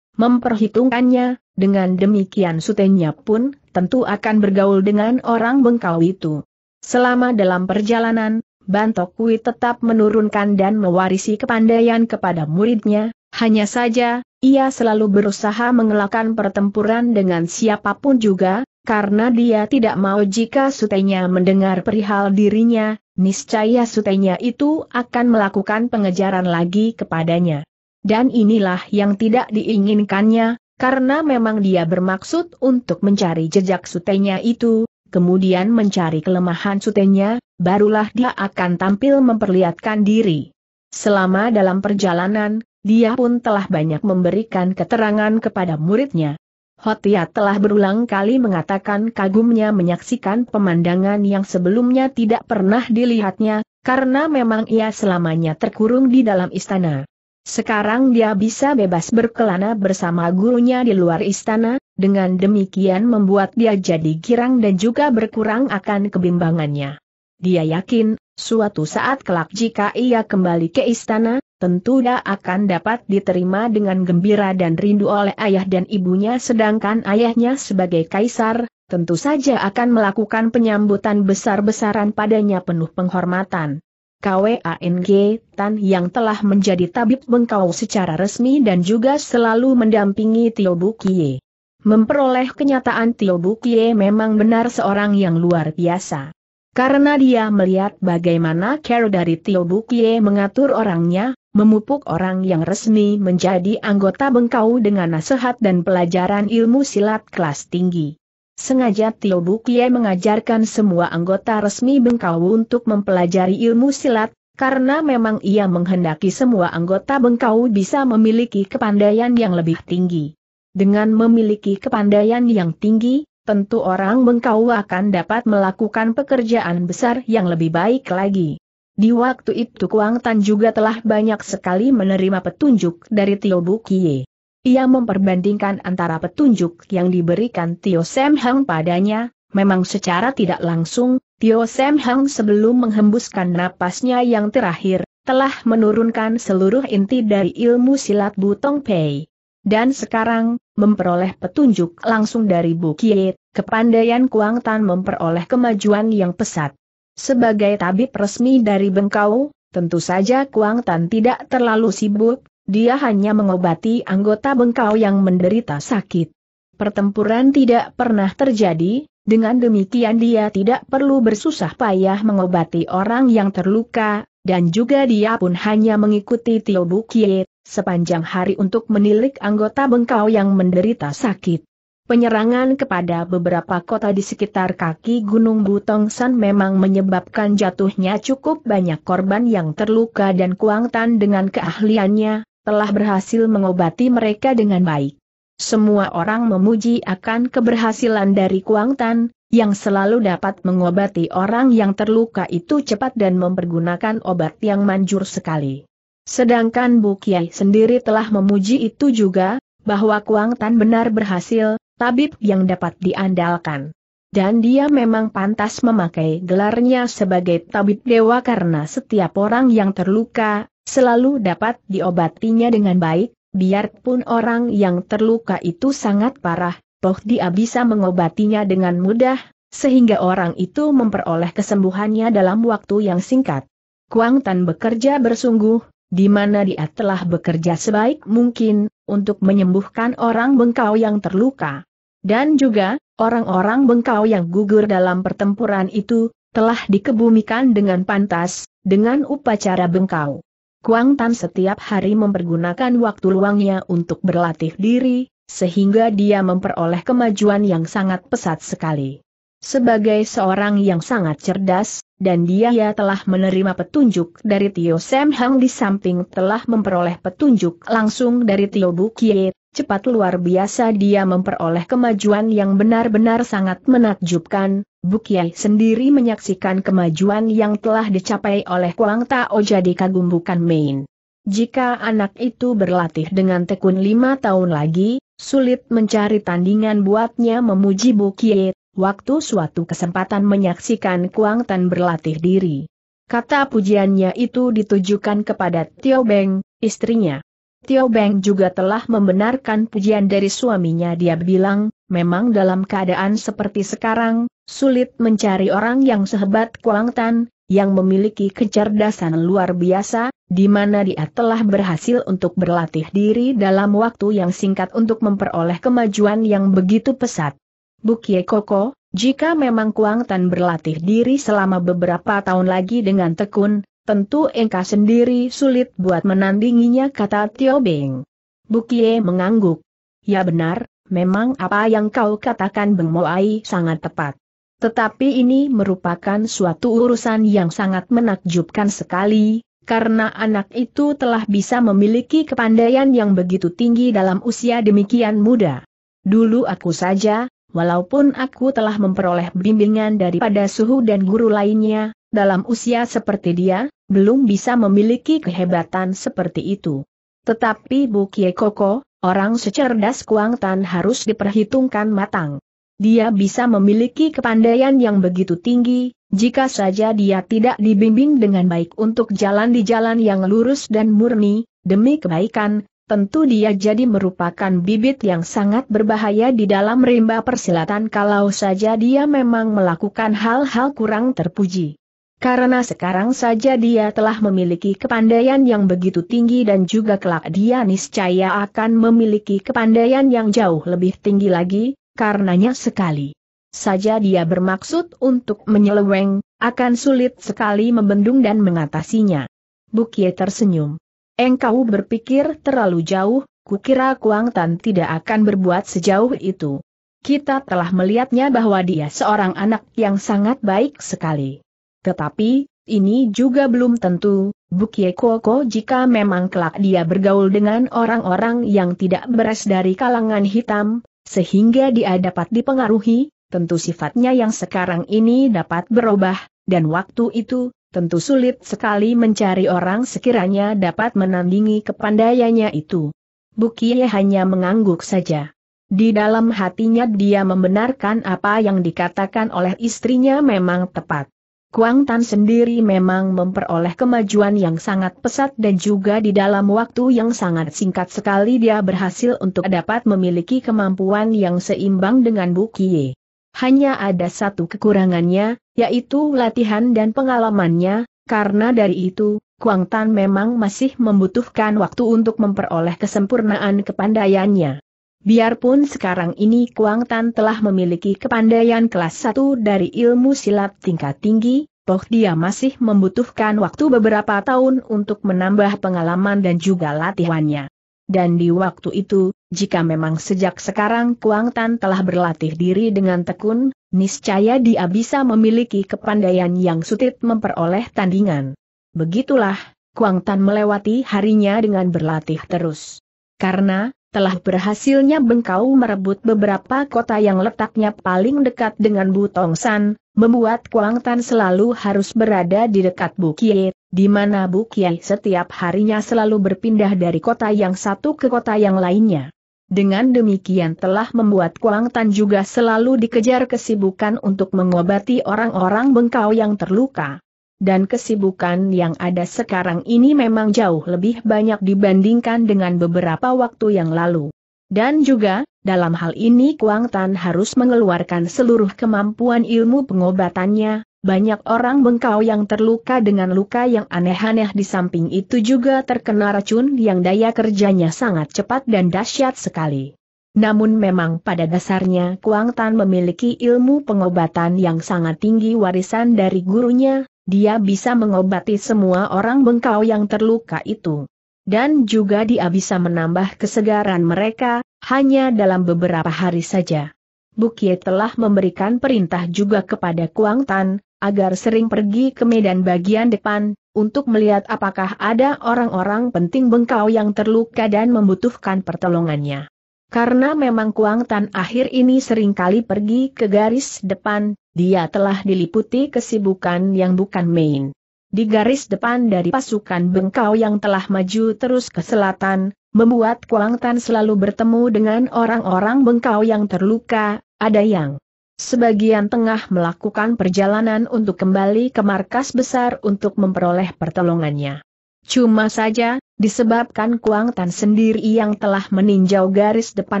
memperhitungkannya, dengan demikian sutenya pun tentu akan bergaul dengan orang Bengkau itu. Selama dalam perjalanan, Bantok Kui tetap menurunkan dan mewarisi kepandaian kepada muridnya, hanya saja, ia selalu berusaha mengelakkan pertempuran dengan siapapun juga, karena dia tidak mau jika sutenya mendengar perihal dirinya, niscaya sutenya itu akan melakukan pengejaran lagi kepadanya. Dan inilah yang tidak diinginkannya, karena memang dia bermaksud untuk mencari jejak sutenya itu, kemudian mencari kelemahan sutenya, barulah dia akan tampil memperlihatkan diri. Selama dalam perjalanan, dia pun telah banyak memberikan keterangan kepada muridnya. Hotia telah berulang kali mengatakan kagumnya menyaksikan pemandangan yang sebelumnya tidak pernah dilihatnya, karena memang ia selamanya terkurung di dalam istana. Sekarang dia bisa bebas berkelana bersama gurunya di luar istana, dengan demikian membuat dia jadi girang dan juga berkurang akan kebimbangannya. Dia yakin, suatu saat kelak jika ia kembali ke istana, tentu dia akan dapat diterima dengan gembira dan rindu oleh ayah dan ibunya sedangkan ayahnya sebagai kaisar, tentu saja akan melakukan penyambutan besar-besaran padanya penuh penghormatan. KWANG Tan yang telah menjadi tabib bengkau secara resmi dan juga selalu mendampingi Tio Bukie memperoleh kenyataan Tio Bukie memang benar seorang yang luar biasa. Karena dia melihat bagaimana care dari Tio Bukie mengatur orangnya, memupuk orang yang resmi menjadi anggota bengkau dengan nasihat dan pelajaran ilmu silat kelas tinggi. Sengaja Tio Bukie mengajarkan semua anggota resmi bengkau untuk mempelajari ilmu silat, karena memang ia menghendaki semua anggota bengkau bisa memiliki kepandaian yang lebih tinggi. Dengan memiliki kepandaian yang tinggi, tentu orang Bengkau akan dapat melakukan pekerjaan besar yang lebih baik lagi. Di waktu itu Kuang Tan juga telah banyak sekali menerima petunjuk dari Tio Bukie. Ia memperbandingkan antara petunjuk yang diberikan Tio Sam Hang padanya, memang secara tidak langsung, Tio Sam Hang sebelum menghembuskan napasnya yang terakhir, telah menurunkan seluruh inti dari ilmu silat Butong Pei. Dan sekarang, memperoleh petunjuk langsung dari Bukit, kepandaian Kuang Tan memperoleh kemajuan yang pesat. Sebagai tabib resmi dari Bengkau, tentu saja Kuang Tan tidak terlalu sibuk, dia hanya mengobati anggota Bengkau yang menderita sakit. Pertempuran tidak pernah terjadi, dengan demikian dia tidak perlu bersusah payah mengobati orang yang terluka, dan juga dia pun hanya mengikuti Tio Bukit sepanjang hari untuk menilik anggota bengkau yang menderita sakit. Penyerangan kepada beberapa kota di sekitar kaki Gunung Butongsan memang menyebabkan jatuhnya cukup banyak korban yang terluka dan Kuangtan dengan keahliannya, telah berhasil mengobati mereka dengan baik. Semua orang memuji akan keberhasilan dari Kuangtan, yang selalu dapat mengobati orang yang terluka itu cepat dan mempergunakan obat yang manjur sekali. Sedangkan Bu Kiai sendiri telah memuji itu juga, bahwa Kuang Tan benar berhasil, tabib yang dapat diandalkan. Dan dia memang pantas memakai gelarnya sebagai tabib dewa karena setiap orang yang terluka, selalu dapat diobatinya dengan baik, biarpun orang yang terluka itu sangat parah, toh dia bisa mengobatinya dengan mudah, sehingga orang itu memperoleh kesembuhannya dalam waktu yang singkat. Kuang Tan bekerja bersungguh, di mana dia telah bekerja sebaik mungkin untuk menyembuhkan orang bengkau yang terluka. Dan juga, orang-orang bengkau yang gugur dalam pertempuran itu telah dikebumikan dengan pantas, dengan upacara bengkau. Kuang Tan setiap hari mempergunakan waktu luangnya untuk berlatih diri, sehingga dia memperoleh kemajuan yang sangat pesat sekali. Sebagai seorang yang sangat cerdas, dan dia ya telah menerima petunjuk dari Tio Sam Hang di samping telah memperoleh petunjuk langsung dari Tio Bukie, cepat luar biasa dia memperoleh kemajuan yang benar-benar sangat menakjubkan, Bukie sendiri menyaksikan kemajuan yang telah dicapai oleh Kuang Tao jadi kagum bukan main. Jika anak itu berlatih dengan tekun lima tahun lagi, sulit mencari tandingan buatnya memuji Bukie, waktu suatu kesempatan menyaksikan Kuang Tan berlatih diri. Kata pujiannya itu ditujukan kepada Tio Beng, istrinya. Tio Beng juga telah membenarkan pujian dari suaminya dia bilang, memang dalam keadaan seperti sekarang, sulit mencari orang yang sehebat Kuang Tan, yang memiliki kecerdasan luar biasa, di mana dia telah berhasil untuk berlatih diri dalam waktu yang singkat untuk memperoleh kemajuan yang begitu pesat. Bukie Koko, jika memang Kuang Tan berlatih diri selama beberapa tahun lagi dengan tekun, tentu engkau sendiri sulit buat menandinginya kata Tio Beng. Bukie mengangguk. Ya benar, memang apa yang kau katakan Beng Moai sangat tepat. Tetapi ini merupakan suatu urusan yang sangat menakjubkan sekali, karena anak itu telah bisa memiliki kepandaian yang begitu tinggi dalam usia demikian muda. Dulu aku saja, Walaupun aku telah memperoleh bimbingan daripada suhu dan guru lainnya, dalam usia seperti dia, belum bisa memiliki kehebatan seperti itu. Tetapi Bu Kie Koko, orang secerdas Kuang Tan harus diperhitungkan matang. Dia bisa memiliki kepandaian yang begitu tinggi, jika saja dia tidak dibimbing dengan baik untuk jalan di jalan yang lurus dan murni, demi kebaikan, tentu dia jadi merupakan bibit yang sangat berbahaya di dalam rimba persilatan kalau saja dia memang melakukan hal-hal kurang terpuji. Karena sekarang saja dia telah memiliki kepandaian yang begitu tinggi dan juga kelak dia niscaya akan memiliki kepandaian yang jauh lebih tinggi lagi, karenanya sekali saja dia bermaksud untuk menyeleweng, akan sulit sekali membendung dan mengatasinya. Bukie tersenyum. Engkau berpikir terlalu jauh, kukira Kuang Tan tidak akan berbuat sejauh itu. Kita telah melihatnya bahwa dia seorang anak yang sangat baik sekali. Tetapi, ini juga belum tentu, Bukie Koko jika memang kelak dia bergaul dengan orang-orang yang tidak beres dari kalangan hitam, sehingga dia dapat dipengaruhi, tentu sifatnya yang sekarang ini dapat berubah, dan waktu itu, tentu sulit sekali mencari orang sekiranya dapat menandingi kepandaiannya itu. Bukie hanya mengangguk saja. Di dalam hatinya dia membenarkan apa yang dikatakan oleh istrinya memang tepat. Kuang Tan sendiri memang memperoleh kemajuan yang sangat pesat dan juga di dalam waktu yang sangat singkat sekali dia berhasil untuk dapat memiliki kemampuan yang seimbang dengan Bukie. Hanya ada satu kekurangannya, yaitu latihan dan pengalamannya, karena dari itu, Kuang Tan memang masih membutuhkan waktu untuk memperoleh kesempurnaan kepandaiannya. Biarpun sekarang ini Kuang Tan telah memiliki kepandaian kelas 1 dari ilmu silat tingkat tinggi, toh dia masih membutuhkan waktu beberapa tahun untuk menambah pengalaman dan juga latihannya. Dan di waktu itu, jika memang sejak sekarang Kuang Tan telah berlatih diri dengan tekun, niscaya dia bisa memiliki kepandaian yang sutit memperoleh tandingan. Begitulah, Kuang Tan melewati harinya dengan berlatih terus. Karena, telah berhasilnya Bengkau merebut beberapa kota yang letaknya paling dekat dengan Butong San, membuat Kuang Tan selalu harus berada di dekat Bukie, di mana Bukie setiap harinya selalu berpindah dari kota yang satu ke kota yang lainnya. Dengan demikian telah membuat Kuang Tan juga selalu dikejar kesibukan untuk mengobati orang-orang bengkau yang terluka dan kesibukan yang ada sekarang ini memang jauh lebih banyak dibandingkan dengan beberapa waktu yang lalu. Dan juga, dalam hal ini Kuang Tan harus mengeluarkan seluruh kemampuan ilmu pengobatannya, banyak orang bengkau yang terluka dengan luka yang aneh-aneh di samping itu juga terkena racun yang daya kerjanya sangat cepat dan dahsyat sekali. Namun memang pada dasarnya Kuang Tan memiliki ilmu pengobatan yang sangat tinggi warisan dari gurunya, dia bisa mengobati semua orang bengkau yang terluka itu dan juga dia bisa menambah kesegaran mereka, hanya dalam beberapa hari saja. Bukie telah memberikan perintah juga kepada Kuang Tan, agar sering pergi ke medan bagian depan, untuk melihat apakah ada orang-orang penting bengkau yang terluka dan membutuhkan pertolongannya. Karena memang Kuang Tan akhir ini sering kali pergi ke garis depan, dia telah diliputi kesibukan yang bukan main. Di garis depan dari pasukan Bengkau yang telah maju terus ke selatan, membuat Kuang Tan selalu bertemu dengan orang-orang Bengkau yang terluka, ada yang sebagian tengah melakukan perjalanan untuk kembali ke markas besar untuk memperoleh pertolongannya. Cuma saja, disebabkan Kuang Tan sendiri yang telah meninjau garis depan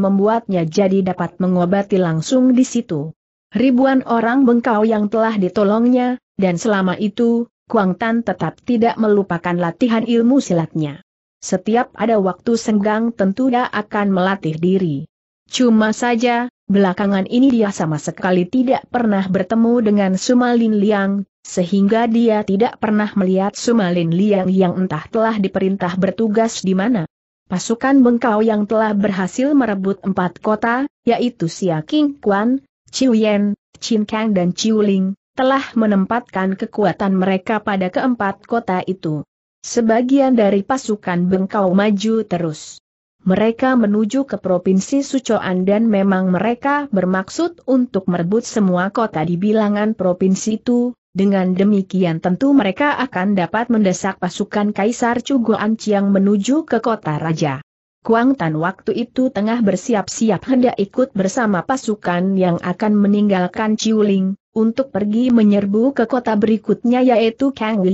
membuatnya jadi dapat mengobati langsung di situ. Ribuan orang bengkau yang telah ditolongnya, dan selama itu, Kuang Tan tetap tidak melupakan latihan ilmu silatnya. Setiap ada waktu senggang tentu dia akan melatih diri. Cuma saja, belakangan ini dia sama sekali tidak pernah bertemu dengan Sumalin Liang, sehingga dia tidak pernah melihat Sumalin Liang yang entah telah diperintah bertugas di mana. Pasukan Bengkau yang telah berhasil merebut empat kota, yaitu Siaking Kuan, Ciuyen, Chin Kang dan Ciuling, telah menempatkan kekuatan mereka pada keempat kota itu. Sebagian dari pasukan Bengkau maju terus. Mereka menuju ke Provinsi Sucoan dan memang mereka bermaksud untuk merebut semua kota di bilangan provinsi itu, dengan demikian tentu mereka akan dapat mendesak pasukan Kaisar Cuguan Chiang menuju ke kota raja. Kuang Tan waktu itu tengah bersiap-siap hendak ikut bersama pasukan yang akan meninggalkan Ciuling, untuk pergi menyerbu ke kota berikutnya yaitu Kang